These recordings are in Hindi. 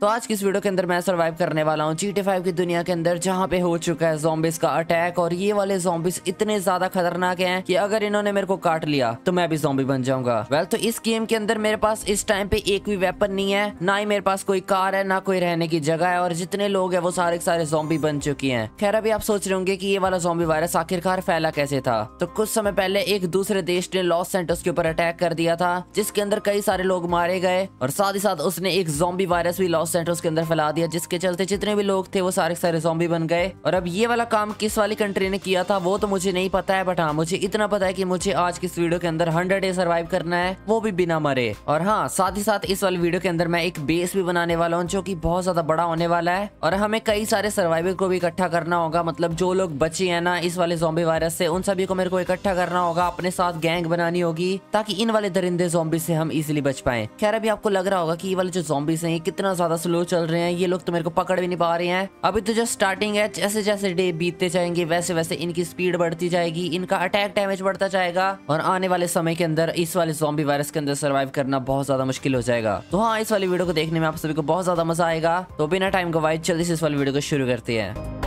तो आज की इस वीडियो के अंदर मैं सर्वाइव करने वाला हूँ जी टी फाइव की दुनिया के अंदर जहाँ पे हो चुका है जोम्बिस का अटैक और ये वाले जोम्बिस इतने ज्यादा खतरनाक हैं कि अगर इन्होंने मेरे को काट लिया तो मैं भी जोम्बी बन जाऊंगा वेल तो इस गेम के अंदर मेरे पास इस टाइम पे एक भी वेपन नहीं है ना ही मेरे पास कोई कार है ना कोई रहने की जगह है और जितने लोग है वो सारे सारे जोम्बी बन चुकी है खैर अभी आप सोच रहे होंगे की ये वाला जोम्बी वायरस आखिरकार फैला कैसे था तो कुछ समय पहले एक दूसरे देश ने लॉस सेंटर्स के ऊपर अटैक कर दिया था जिसके अंदर कई सारे लोग मारे गए और साथ ही साथ उसने एक जोम्बी वायरस भी लॉस सेंटर्स के अंदर फैला दिया जिसके चलते जितने भी लोग थे वो सारे सारे जॉम्बी बन गए और अब ये वाला काम किस वाली कंट्री ने किया था वो तो मुझे नहीं पता है बट हाँ मुझे इतना पता है की मुझे आज की इस वीडियो के अंदर हंड्रेड डे सर्वाइव करना है वो भी बिना मरे और हाँ साथ ही साथ इस वाली वीडियो के अंदर मैं एक बेस भी बनाने वाला हूँ जो की बहुत ज्यादा बड़ा होने वाला है और हमें कई सारे सर्वाइवर को भी इकट्ठा करना होगा मतलब जो लोग बचे है ना इस वाले जोबी वायरस से उन सभी को मेरे को इकट्ठा करना होगा अपने साथ गैंग बनानी होगी ताकि इन वाले दरिंदे जोबी से हम इजिली बच पाए खैर अभी आपको लग रहा होगा कि ये वाले जो जॉम्बीज है कितना ज्यादा स्लो चल रहे हैं ये लोग तो मेरे को पकड़ भी नहीं पा रहे हैं अभी तो जो स्टार्टिंग है जैसे जैसे डे बीतते जाएंगे वैसे वैसे इनकी स्पीड बढ़ती जाएगी इनका अटैक डैमेज बढ़ता जाएगा और आने वाले समय के अंदर इस वाले जॉम्बी वायरस के अंदर सर्वाइव करना बहुत ज्यादा मुश्किल हो जाएगा तो हाँ इस वाली वीडियो को देखने में आप सभी को बहुत ज्यादा मजा आएगा तो बिना टाइम गवाए जल्दी से इस वाली वीडियो को शुरू करते हैं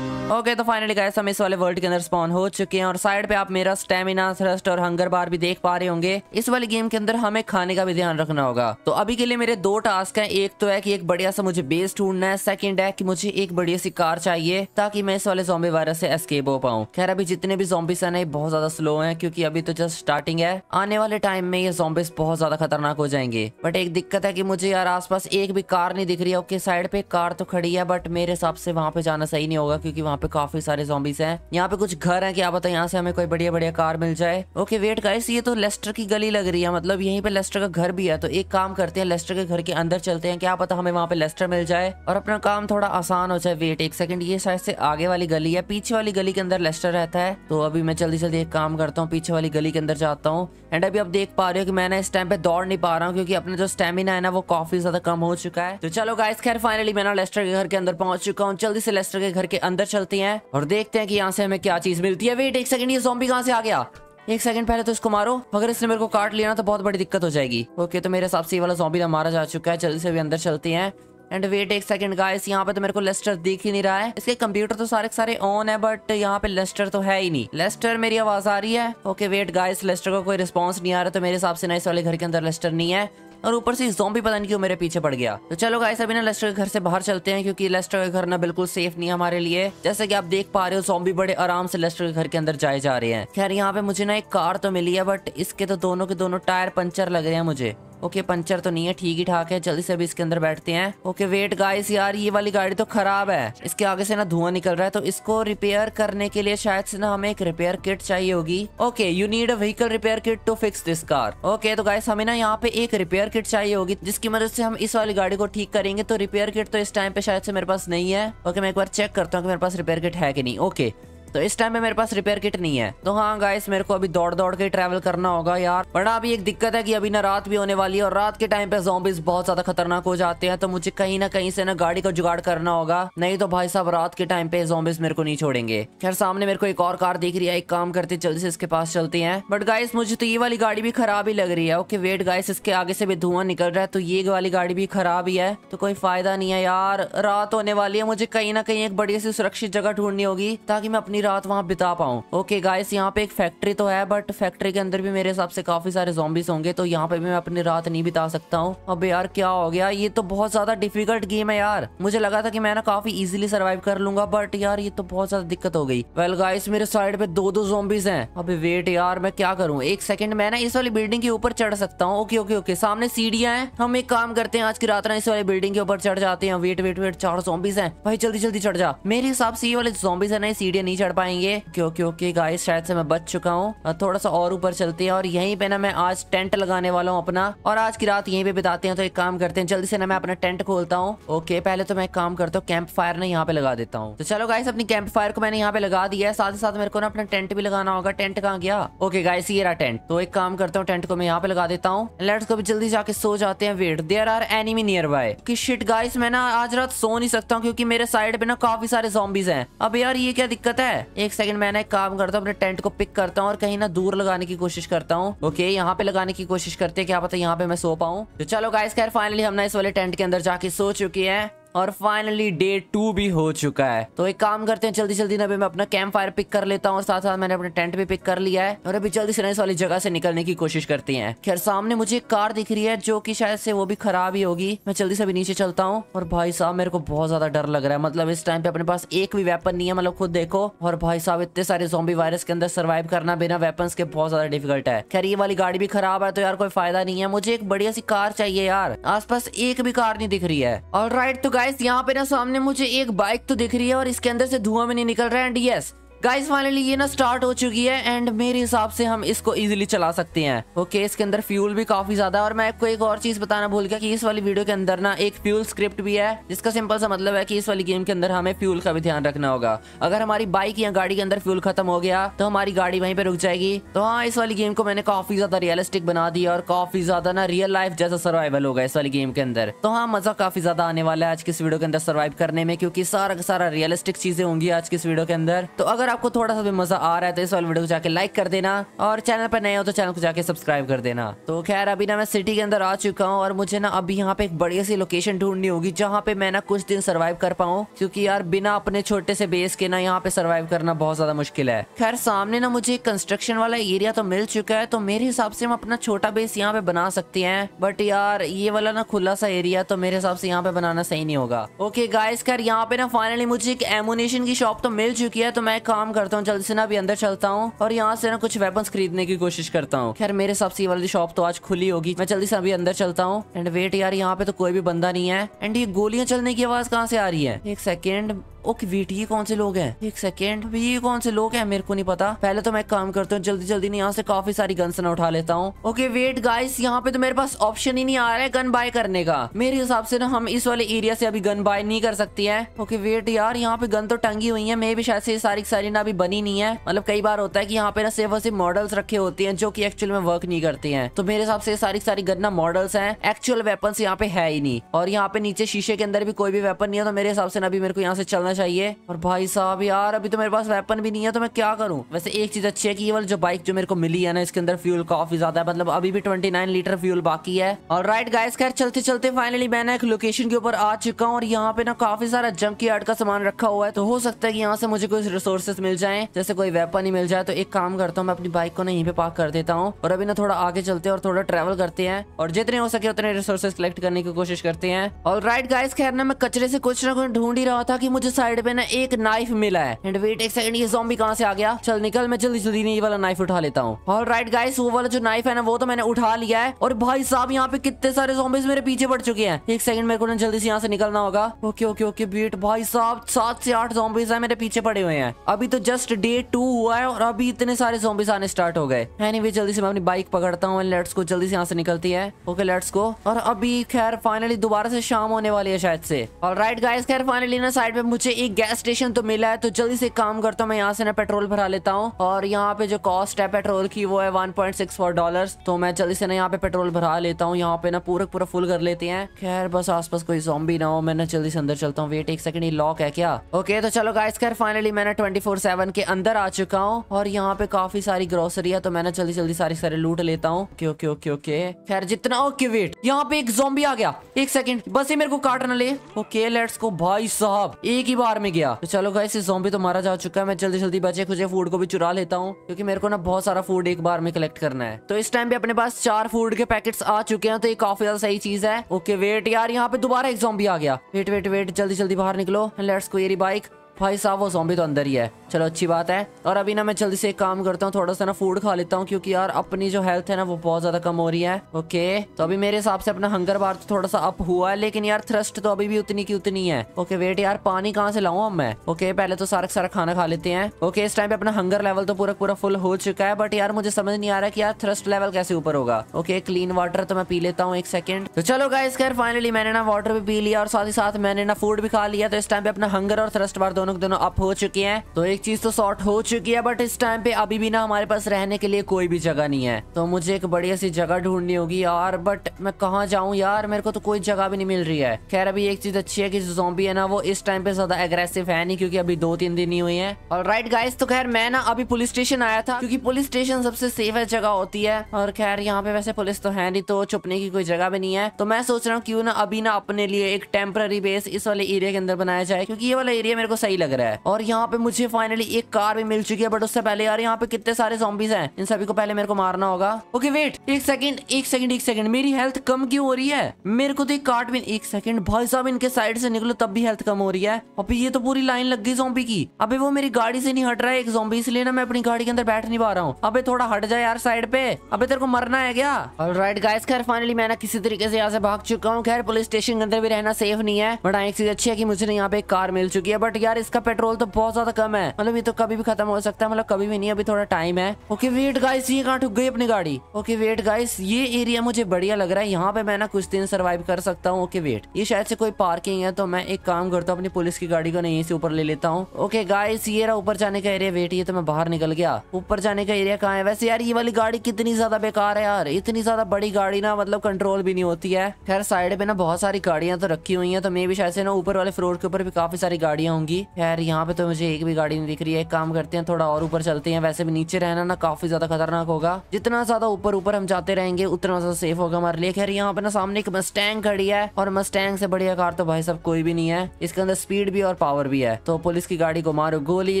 ओके तो फाइनली गाइस हम इस वाले वर्ल्ड के अंदर स्पॉन हो चुके हैं और साइड पे आप मेरा स्टेमिना थ्रस्ट और हंगर बार भी देख पा रहे होंगे इस वाले गेम के अंदर हमें खाने का भी ध्यान रखना होगा तो अभी के लिए मेरे दो टास्क हैं एक तो है कि एक बढ़िया सा मुझे बेस ढूंढना है सेकंड है कि मुझे एक बढ़िया सी कार चाहिए ताकि मैं इस वाले जोम्बे वायरस से एस्केप हो पाऊँ खैर अभी जितने भी जोम्बिस है ना ये बहुत ज्यादा स्लो है क्यूँकी अभी तो जस्ट स्टार्टिंग है आने वाले टाइम में ये जोम्बिस बहुत ज्यादा खतरनाक हो जाएंगे बट एक दिक्कत है की मुझे यार आस एक भी कार नहीं दिख रही है ओके साइड पे कार तो खड़ी है बट मेरे हिसाब से वहाँ पे जाना सही नहीं होगा क्योंकि वहाँ यहाँ पे काफी सारे जॉम्बीज हैं यहाँ पे कुछ घर है क्या पता यहाँ से हमें कोई बढ़िया बढ़िया कार मिल जाए ओके वेट गाइस ये तो लेस्टर की गली लग रही है मतलब यहीं पे लेस्टर का घर भी है तो एक काम करते हैं लेस्टर के घर के अंदर चलते हैं क्या पता हमें वहाँ पे लेस्टर मिल जाए और अपना काम थोड़ा आसान हो जाए वेट एक सेकंड ये शायद से आगे वाली गली है पीछे वाली गली के अंदर लेस्टर रहता है तो अभी मैं जल्दी जल्दी एक काम करता हूँ पीछे वाली गली के अंदर जाता हूँ एंड अभी आप देख पा रहे हो कि मैं इस टाइम पे दौड़ नहीं पा रहा हूँ क्योंकि अपना जो स्टेमिना है ना वो काफी ज्यादा कम हो चुका है तो चलो गाइस खैर फाइनली मैं ना लेस्टर के घर के अंदर पहुंच चुका हूँ जल्दी से लेस्टर के घर के अंदर चलते चलते हैं और देखते हैं कि यहाँ से हमें क्या चीज मिलती है वेट एक सेकंड ये सोम्बी कहाँ से आ गया एक सेकंड पहले तो इसको मारो अगर इसने मेरे को काट लिया ना तो बहुत बड़ी दिक्कत हो जाएगी ओके तो मेरे हिसाब से ये वाला सोम्बी तो मारा जा चुका है जल्दी से भी अंदर चलते हैं एंड वेट एक सेकंड गाइस यहाँ पे तो मेरे को लेस्टर दिख ही नहीं रहा है इसके कंप्यूटर तो सारे सारे ऑन है बट यहाँ पे लेस्टर तो है ही नहीं लेस्टर मेरी आवाज आ रही है ओके वेट गाइस लेस्टर का को कोई रिस्पॉन्स नहीं आ रहा तो मेरे हिसाब से ना इस वाले घर के अंदर लेस्टर नहीं है और ऊपर से जॉम्बी पता नहीं क्यों मेरे पीछे पड़ गया तो चलो गाइस अभी ना लेस्टर के घर से बाहर चलते हैं क्योंकि लेस्टर का घर ना बिल्कुल सेफ नहीं है हमारे लिए जैसे कि आप देख पा रहे हो जॉम्बी बड़े आराम से लेस्टर के घर के अंदर जाए जा रहे हैं खैर यहाँ पे मुझे ना एक कार तो मिली है बट इसके तो दोनों के दोनों टायर पंचर लग रहे हैं मुझे ओके पंचर तो नहीं है ठीक ही ठाक है जल्दी से अभी इसके अंदर बैठते हैं ओके वेट गाइस यार ये वाली गाड़ी तो खराब है इसके आगे से ना धुआं निकल रहा है तो इसको रिपेयर करने के लिए शायद से ना हमें एक रिपेयर किट चाहिए होगी okay you need a vehicle repair kit to fix this car okay तो गाइस हमें ना यहाँ पे एक रिपेयर किट चाहिए होगी जिसकी मदद से हम इस वाली गाड़ी को ठीक करेंगे तो रिपेयर किट तो इस टाइम पे शायद से मेरे पास नहीं है ओके मैं एक बार चेक करता हूँ की मेरे पास रिपेयर किट है की नहीं ओके तो इस टाइम में मेरे पास रिपेयर किट नहीं है तो हाँ गाइस मेरे को अभी दौड़ दौड़ के ट्रेवल करना होगा यार बड़ा अभी एक दिक्कत है कि अभी ना रात भी होने वाली है और रात के टाइम पे जॉम्बिस बहुत ज्यादा खतरनाक हो जाते हैं तो मुझे कहीं ना कहीं से ना गाड़ी का जुगाड़ करना होगा नहीं तो भाई साहब रात के टाइम पे जॉम्बिस मेरे को नहीं छोड़ेंगे खैर सामने मेरे को एक और कार दिख रही है एक काम करते जल्दी से इसके पास चलते हैं बट गाइस मुझे तो ये वाली गाड़ी भी खराब ही लग रही है ओके वेट गाइस इसके आगे से भी धुआं निकल रहा है तो ये वाली गाड़ी भी खराब ही है तो कोई फायदा नहीं है यार रात होने वाली है मुझे कहीं ना कहीं एक बड़ी सी सुरक्षित जगह ढूंढनी होगी ताकि मैं अपनी रात वहाँ बिता पाऊँ ओके गाइस यहाँ पे एक फैक्ट्री तो है बट फैक्ट्री के अंदर भी मेरे हिसाब से काफी सारे जोम्बिस होंगे तो यहाँ पे भी मैं अपनी रात नहीं बिता सकता हूँ अब यार क्या हो गया ये तो बहुत ज्यादा डिफिकल्ट गेम है यार मुझे लगा था की मैं ना काफी इजिली सर्वाइव कर लूंगा बट यार ये तो बहुत ज्यादा दिक्कत हो गई वेल गाइस मेरे साइड पे दो दो जोम्बिस है अभी वेट यार मैं क्या करूँ एक सेकंड मैं ना इस वाली बिल्डिंग के ऊपर चढ़ सकता हूँ ओके ओके ओके सामने सीढ़िया है हम एक काम करते हैं आज की रात ना इस वाली बिल्डिंग के ऊपर चढ़ जाते हैं वेट वेट वेट चार जोम्बिस है भाई जल्दी जल्दी चढ़ जा मेरे हिसाब से ये वाले जोम्बिस है ना सीढ़िया नहीं चढ़ पाएंगे क्योंकि ओके गाइस शायद से मैं बच चुका हूँ थोड़ा सा और ऊपर चलते हैं और यहीं पे ना मैं आज टेंट लगाने वाला हूँ अपना और आज की रात यहीं पे बिताते हैं तो एक काम करते हैं जल्दी से ना मैं अपना टेंट खोलता हूँ ओके पहले तो मैं एक काम करता हूँ कैंप फायर ना यहाँ पे लगा देता हूँ तो चलो गाइस अपनी कैंप फायर को मैंने यहाँ पे लगा दिया है साथ ही साथ मेरे को ना अपना टेंट भी लगाना होगा टेंट कहाँ गया ओके गाइस ये रहा टेंट तो एक काम करता हूँ टेंट को मैं यहाँ पे लगा देता हूँ लेट्स को भी जल्दी जाके सो जाते हैं wait there are enemy nearby की शिट गाइस मैं ना आज रात सो नहीं सकता हूँ क्योंकि मेरे साइड पे ना काफी सारे जॉम्बीज हैं अब यार ये क्या दिक्कत है है एक सेकंड मैंने एक काम करता हूँ अपने टेंट को पिक करता हूँ और कहीं ना दूर लगाने की कोशिश करता हूँ ओके यहाँ पे लगाने की कोशिश करते हैं क्या पता यहाँ पे मैं सो पाऊँ तो चलो गाइस खैर फाइनली हमने इस वाले टेंट के अंदर जाके सो चुकी है और फाइनली डे टू भी हो चुका है तो एक काम करते हैं जल्दी जल्दी ना मैं अपना कैंप फायर पिक कर लेता हूँ साथ साथ मैंने अपने टेंट भी पिक कर लिया है और अभी जल्दी से वाली जगह से निकलने की कोशिश करती है खैर सामने मुझे एक कार दिख रही है जो की शायद से वो भी खराब ही होगी मैं जल्दी से अभी नीचे चलता हूँ और भाई साहब मेरे को बहुत ज्यादा डर लग रहा है मतलब इस टाइम पे अपने पास एक भी वेपन नहीं है मतलब खुद देखो और भाई साहब इतने सारे जोम्बी वायरस के अंदर सर्वाइव करना बिना वेपन के बहुत ज्यादा डिफिकल्ट है खैर ये वाली गाड़ी भी खराब है तो यार कोई फायदा नहीं है मुझे एक बढ़िया सी कार चाहिए यार आसपास एक भी कार नहीं दिख रही है और राइट तो गाय गाइस यहाँ पे ना सामने मुझे एक बाइक तो दिख रही है और इसके अंदर से धुआं में नहीं निकल रहा है एंड यस गाइस फाइनली ये ना स्टार्ट हो चुकी है एंड मेरे हिसाब से हम इसको इजीली चला सकते हैं ओके इसके अंदर फ्यूल भी काफी ज्यादा है और मैं आपको एक और चीज बताना भूल गया कि इस वाली वीडियो के अंदर ना एक फ्यूल स्क्रिप्ट भी है जिसका सिंपल सा मतलब है कि इस वाली गेम के अंदर हमें फ्यूल का भी ध्यान रखना होगा अगर हमारी बाइक या गाड़ी के अंदर फ्यूल खत्म हो गया तो हमारी गाड़ी वहीं पर रुक जाएगी तो हाँ इस वाली गेम को मैंने काफी ज्यादा रियलिस्टिक बना दिया और काफी ज्यादा ना रियल लाइफ जैसा सर्वाइवल होगा इस वाली गेम के अंदर तो हाँ मजा काफी ज्यादा आने वाला है आज की इस वीडियो के अंदर सर्वाइव करने में क्योंकि सारा सारा रियलिस्टिक चीजें होंगी आज की इस वीडियो के अंदर तो अगर अगर आपको थोड़ा सा भी मजा आ रहा है तो इस वाले वीडियो को जाके लाइक कर देना और चैनल पर नए हो तो चैनल को जाके सब्सक्राइब कर देना तो खैर अभी ना मैं सिटी के अंदर आ चुका हूँ और मुझे ना अभी यहाँ पे एक बढ़िया सी लोकेशन ढूंढनी होगी जहाँ पे मैं ना कुछ दिन सर्वाइव कर पाऊँ क्योंकि यार बिना अपने छोटे से बेस के ना यहाँ पे सर्वाइव करना बहुत ज्यादा मुश्किल है खैर सामने ना मुझे कंस्ट्रक्शन वाला एरिया तो मिल चुका है तो मेरे हिसाब से हम अपना छोटा बेस यहाँ पे बना सकते हैं बट यार ये वाला ना खुला सा एरिया तो मेरे हिसाब से यहाँ पे बनाना सही नहीं होगा ओके गाइस खैर यहाँ पे ना फाइनली मुझे एक एमोनेशन की शॉप तो मिल चुकी है तो मैं एक काम करता हूँ जल्दी से ना अभी अंदर चलता हूँ और यहाँ से ना कुछ वेपन खरीदने की कोशिश करता हूँ खैर मेरे हिसाब से वाली शॉप तो आज खुली होगी मैं जल्दी से अभी अंदर चलता हूँ एंड वेट यार यहाँ पे तो कोई भी बंदा नहीं है एंड ये गोलियां चलने की आवाज कहाँ से आ रही है एक सेकेंड ओके वेट ये कौन से लोग हैं एक सेकेंड ये कौन से लोग हैं मेरे को नहीं पता पहले तो मैं काम करता हूँ जल्दी जल्दी नहीं यहाँ से काफी सारी गन्स ना उठा लेता हूँ ओके वेट गाइस यहाँ पे तो मेरे पास ऑप्शन ही नहीं आ रहा है गन बाय करने का मेरे हिसाब से ना हम इस वाले एरिया से अभी गन बाय नहीं कर सकती है ओके वेट यार यहाँ पे गन तो टंगी हुई है मे भी शायद से सारी सारी ना अभी बनी नहीं है मतलब कई बार होता है की यहाँ पे ना सिर्फ ऐसे मॉडल्स रखे होते हैं जो की एक्चुअल में वर्क नहीं करती है तो मेरे हिसाब से सारी सारी गन्ना मॉडल्स है एक्चुअल वेपन यहाँ पे है ही नहीं और यहाँ पे नीचे शीशे के अंदर भी कोई भी वेपन नहीं है तो मेरे हिसाब से ना अभी मेरे को यहाँ से चलना चाहिए और भाई साहब यार अभी तो मेरे पास वेपन भी नहीं है तो मैं क्या करूँ वैसे एक चीज अच्छी है की ये वाली जो बाइक जो मेरे को मिली है ना इसके अंदर फ्यूल काफी ज्यादा है मतलब अभी भी ट्वेंटी लीटर फ्यूल बाकी है और राइट गाइस खैर चलते चलते फाइनली मैं एक लोकेशन के ऊपर आ चुका हूँ और यहाँ पे ना काफी सारा जंक यार्ड का सामान रखा हुआ है तो हो सकता है कि यहाँ से मुझे कुछ रिसोर्सेस मिल जाए जैसे कोई वेपन ही मिल जाए तो एक काम करता हूँ मैं अपनी बाइक को ना यहीं पे पार्क कर देता हूँ और अभी ना थोड़ा आगे चलते हैं और थोड़ा ट्रेवल करते हैं और जितने हो सके उतने रिसोर्सेस कलेक्ट करने की कोशिश करते हैं और राइट गाइस खैर ना मैं कचरे से कुछ ना कुछ ढूंढ ही रहा था कि मुझे साइड पे ना एक नाइफ मिला है एंड वेट एक सेकंड ये जॉम्बी कहाँ से आ गया चल निकल मैं जल्दी जल्दी ये वाला नाइफ उठा लेता हूँ और राइट गाइस वो वाला जो नाइफ है ना वो तो मैंने उठा लिया है और भाई साहब यहाँ पे कितने सारे जॉम्बीज मेरे पीछे पड़ चुके हैं एक सेकंड मेरे को ना जल्दी से यहाँ से निकलना होगा ओके ओके ओके वेट भाई साहब सात से आठ जॉम्बीज है मेरे पीछे पड़े हुए हैं अभी तो जस्ट डे टू हुआ है और अभी इतने सारे जॉम्बीज आने स्टार्ट हो गए एनीवे जल्दी से मैं अपनी बाइक पकड़ता हूँ लेट्स को जल्दी से यहाँ से निकलती है ओके लेट्स को और अभी खैर फाइनली दोबारा से शाम होने वाली है शायद से और राइट गाइस खैर फाइनली ना साइड पे मुझे मुझे एक गैस स्टेशन तो मिला है तो जल्दी से काम करता हूँ मैं यहाँ से ना पेट्रोल भरा लेता हूँ और यहाँ पे जो कॉस्ट है पेट्रोल की वो है one point six four dollar तो मैं जल्दी से ना यहाँ पे पेट्रोल भरा लेता हूँ यहाँ पे ना पूरा पूरा फुल कर लेते हैं खैर बस आसपास कोई जॉम्बी ना हो मैं ना जल्दी से अंदर चलता हूँ वेट एक सेकंड लॉक है क्या ओके तो चलो गाइस खैर फाइनली मैंने ट्वेंटी फोर सेवन के अंदर आ चुका हूँ और यहाँ पे काफी सारी ग्रोसरी है तो मैंने जल्दी जल्दी सारी सारे लूट लेता हूँ ओके ओके ओके खैर जितना ओके वेट यहाँ पे एक जॉम्बी आ गया एक सेकंड बस ये मेरे को काटना ले ओके लेट्स को भाई साहब एक बार में गया तो चलो गाइस इस तो मारा जा चुका है मैं जल्दी जल्दी बचे खुजे फूड को भी चुरा लेता हूँ क्योंकि मेरे को ना बहुत सारा फूड एक बार में कलेक्ट करना है तो इस टाइम भी अपने पास चार फूड के पैकेट आ चुके हैं तो ये काफी ज्यादा सही चीज है ओके वेट यार यहाँ पे दोबारा एक जोम्बी आ गया वेट वेट वेट जल्दी जल्दी बाहर निकलो लेट्स को बाइक भाई साहब वो जोम्बी तो अंदर ही है चलो अच्छी बात है और अभी ना मैं जल्दी से एक काम करता हूँ थोड़ा सा ना फूड खा लेता हूँ क्योंकि यार अपनी जो हेल्थ है ना वो बहुत ज्यादा कम हो रही है ओके तो अभी मेरे हिसाब से अपना हंगर बार तो थोड़ा सा अप हुआ है लेकिन यार थ्रस्ट तो अभी भी उतनी की उतनी है ओके वेट यार पानी कहाँ से लाऊ अब मैं ओके पहले तो सारा सारा खाना खा लेते हैं ओके इस टाइम पे अपना हंगर लेवल तो पूरा पूरा फुल हो चुका है बट यार मुझे समझ नहीं आ रहा की यार थ्रस्ट लेवल कैसे ऊपर होगा ओके क्लीन वाटर तो मैं पी लेता हूँ एक सेकंड तो चलो गाइस खैर फाइनली मैंने ना वाटर भी पी लिया और साथ ही साथ मैंने ना फूड भी खा लिया तो इस टाइम पे अपना हंगर और थ्रस्ट बार दोनों दोनों अप हो चुके हैं तो एक चीज तो सॉर्ट हो चुकी है बट इस टाइम पे अभी भी ना हमारे पास रहने के लिए कोई भी जगह नहीं है तो मुझे एक बढ़िया सी जगह ढूंढनी होगी यार बट मैं कहाँ जाऊँ यार मेरे को तो कोई जगह भी नहीं मिल रही है खैर अभी एक चीज अच्छी है की जो है ना वो इस टाइम पे ज्यादा एग्रेसिव है नहीं क्यूँकी अभी दो तीन दिन ही हुई है और राइट गाइस तो खैर मैं ना अभी पुलिस स्टेशन आया था क्यूँकी पुलिस स्टेशन सबसे सेफ जगह होती है और खैर यहाँ पे वैसे पुलिस तो है नहीं तो छुपने की कोई जगह भी नहीं है तो मैं सोच रहा हूँ क्यों ना अभी ना अपने लिए एक टेम्पररी बेस इस वाले एरिया के अंदर बनाया जाए क्योंकि ये वाला एरिया मेरे को सही लग रहा है और यहाँ पे मुझे फाइनली एक कार भी मिल चुकी है बट उससे पहले यार यहाँ पे कितने सारे सॉम्बीज हैं इन सभी को पहले मेरे को मारना होगा ओके वेट एक सेकंड एक सेकंड एक सेकंड मेरी हेल्थ कम क्यों हो रही है मेरे को तो एक कार्ड भी एक सेकंड भाई साहब इनके साइड से निकलो तब भी हेल्थ कम हो रही है अभी ये तो पूरी लाइन लग गई सॉम्बी की अभी वो मेरी गाड़ी से नहीं हट रहा है एक सॉम्बी इसलिए ना मैं अपनी गाड़ी के अंदर बैठ नहीं पा रहा हूँ अभी थोड़ा हट जाए यार साइड पे अभी तेरे को मरना है क्या राइट गाइस खैर फाइनली मैं ना किसी तरीके से यहाँ से भाग चुका हूँ खैर पुलिस स्टेशन के अंदर भी रहना सेफ नहीं है बट एक चीज अच्छी है की मुझे यहाँ पे एक कार मिल चुकी है बट यार इसका पेट्रोल तो बहुत ज्यादा कम है मतलब ये तो कभी भी खत्म हो सकता है मतलब कभी भी नहीं अभी थोड़ा टाइम है ओके वेट गाइस ये कहाँ ठुक गई अपनी गाड़ी ओके वेट गाइस ये एरिया मुझे बढ़िया लग रहा है यहाँ पे मैं ना कुछ दिन सर्वाइव कर सकता हूँ ओके वेट ये शायद से कोई पार्किंग है तो मैं एक काम करता हूँ अपनी पुलिस की गाड़ी को नहीं से ऊपर ले लेता हूँ ओके गाइस ये रहा ऊपर जाने का एरिया वेट ये तो मैं बाहर निकल गया ऊपर जाने का एरिया कहाँ है वैसे यार ये वाली गाड़ी कितनी ज्यादा बेकार है यार इतनी ज्यादा बड़ी गाड़ी ना मतलब कंट्रोल भी नहीं होती है खैर साइड पे ना बहुत सारी गाड़ियां तो रखी हुई है तो मे भी शायद से ना ऊपर वाले फ्लोर के ऊपर भी काफी सारी गाड़ियां होंगी खैर यहाँ पे तो मुझे एक भी गाड़ी नहीं दिख रही है एक काम करते हैं थोड़ा और ऊपर चलते हैं वैसे भी नीचे रहना ना काफी ज्यादा खतरनाक होगा जितना ज्यादा ऊपर ऊपर हम जाते रहेंगे उतना ज्यादा सेफ होगा हमारे लिए खैर यहाँ पे ना सामने एक मस्टैंग खड़ी है और मस्टैंग से बढ़िया कार तो भाई सब कोई भी नहीं है इसके अंदर स्पीड भी और पावर भी है तो पुलिस की गाड़ी को मारो गोली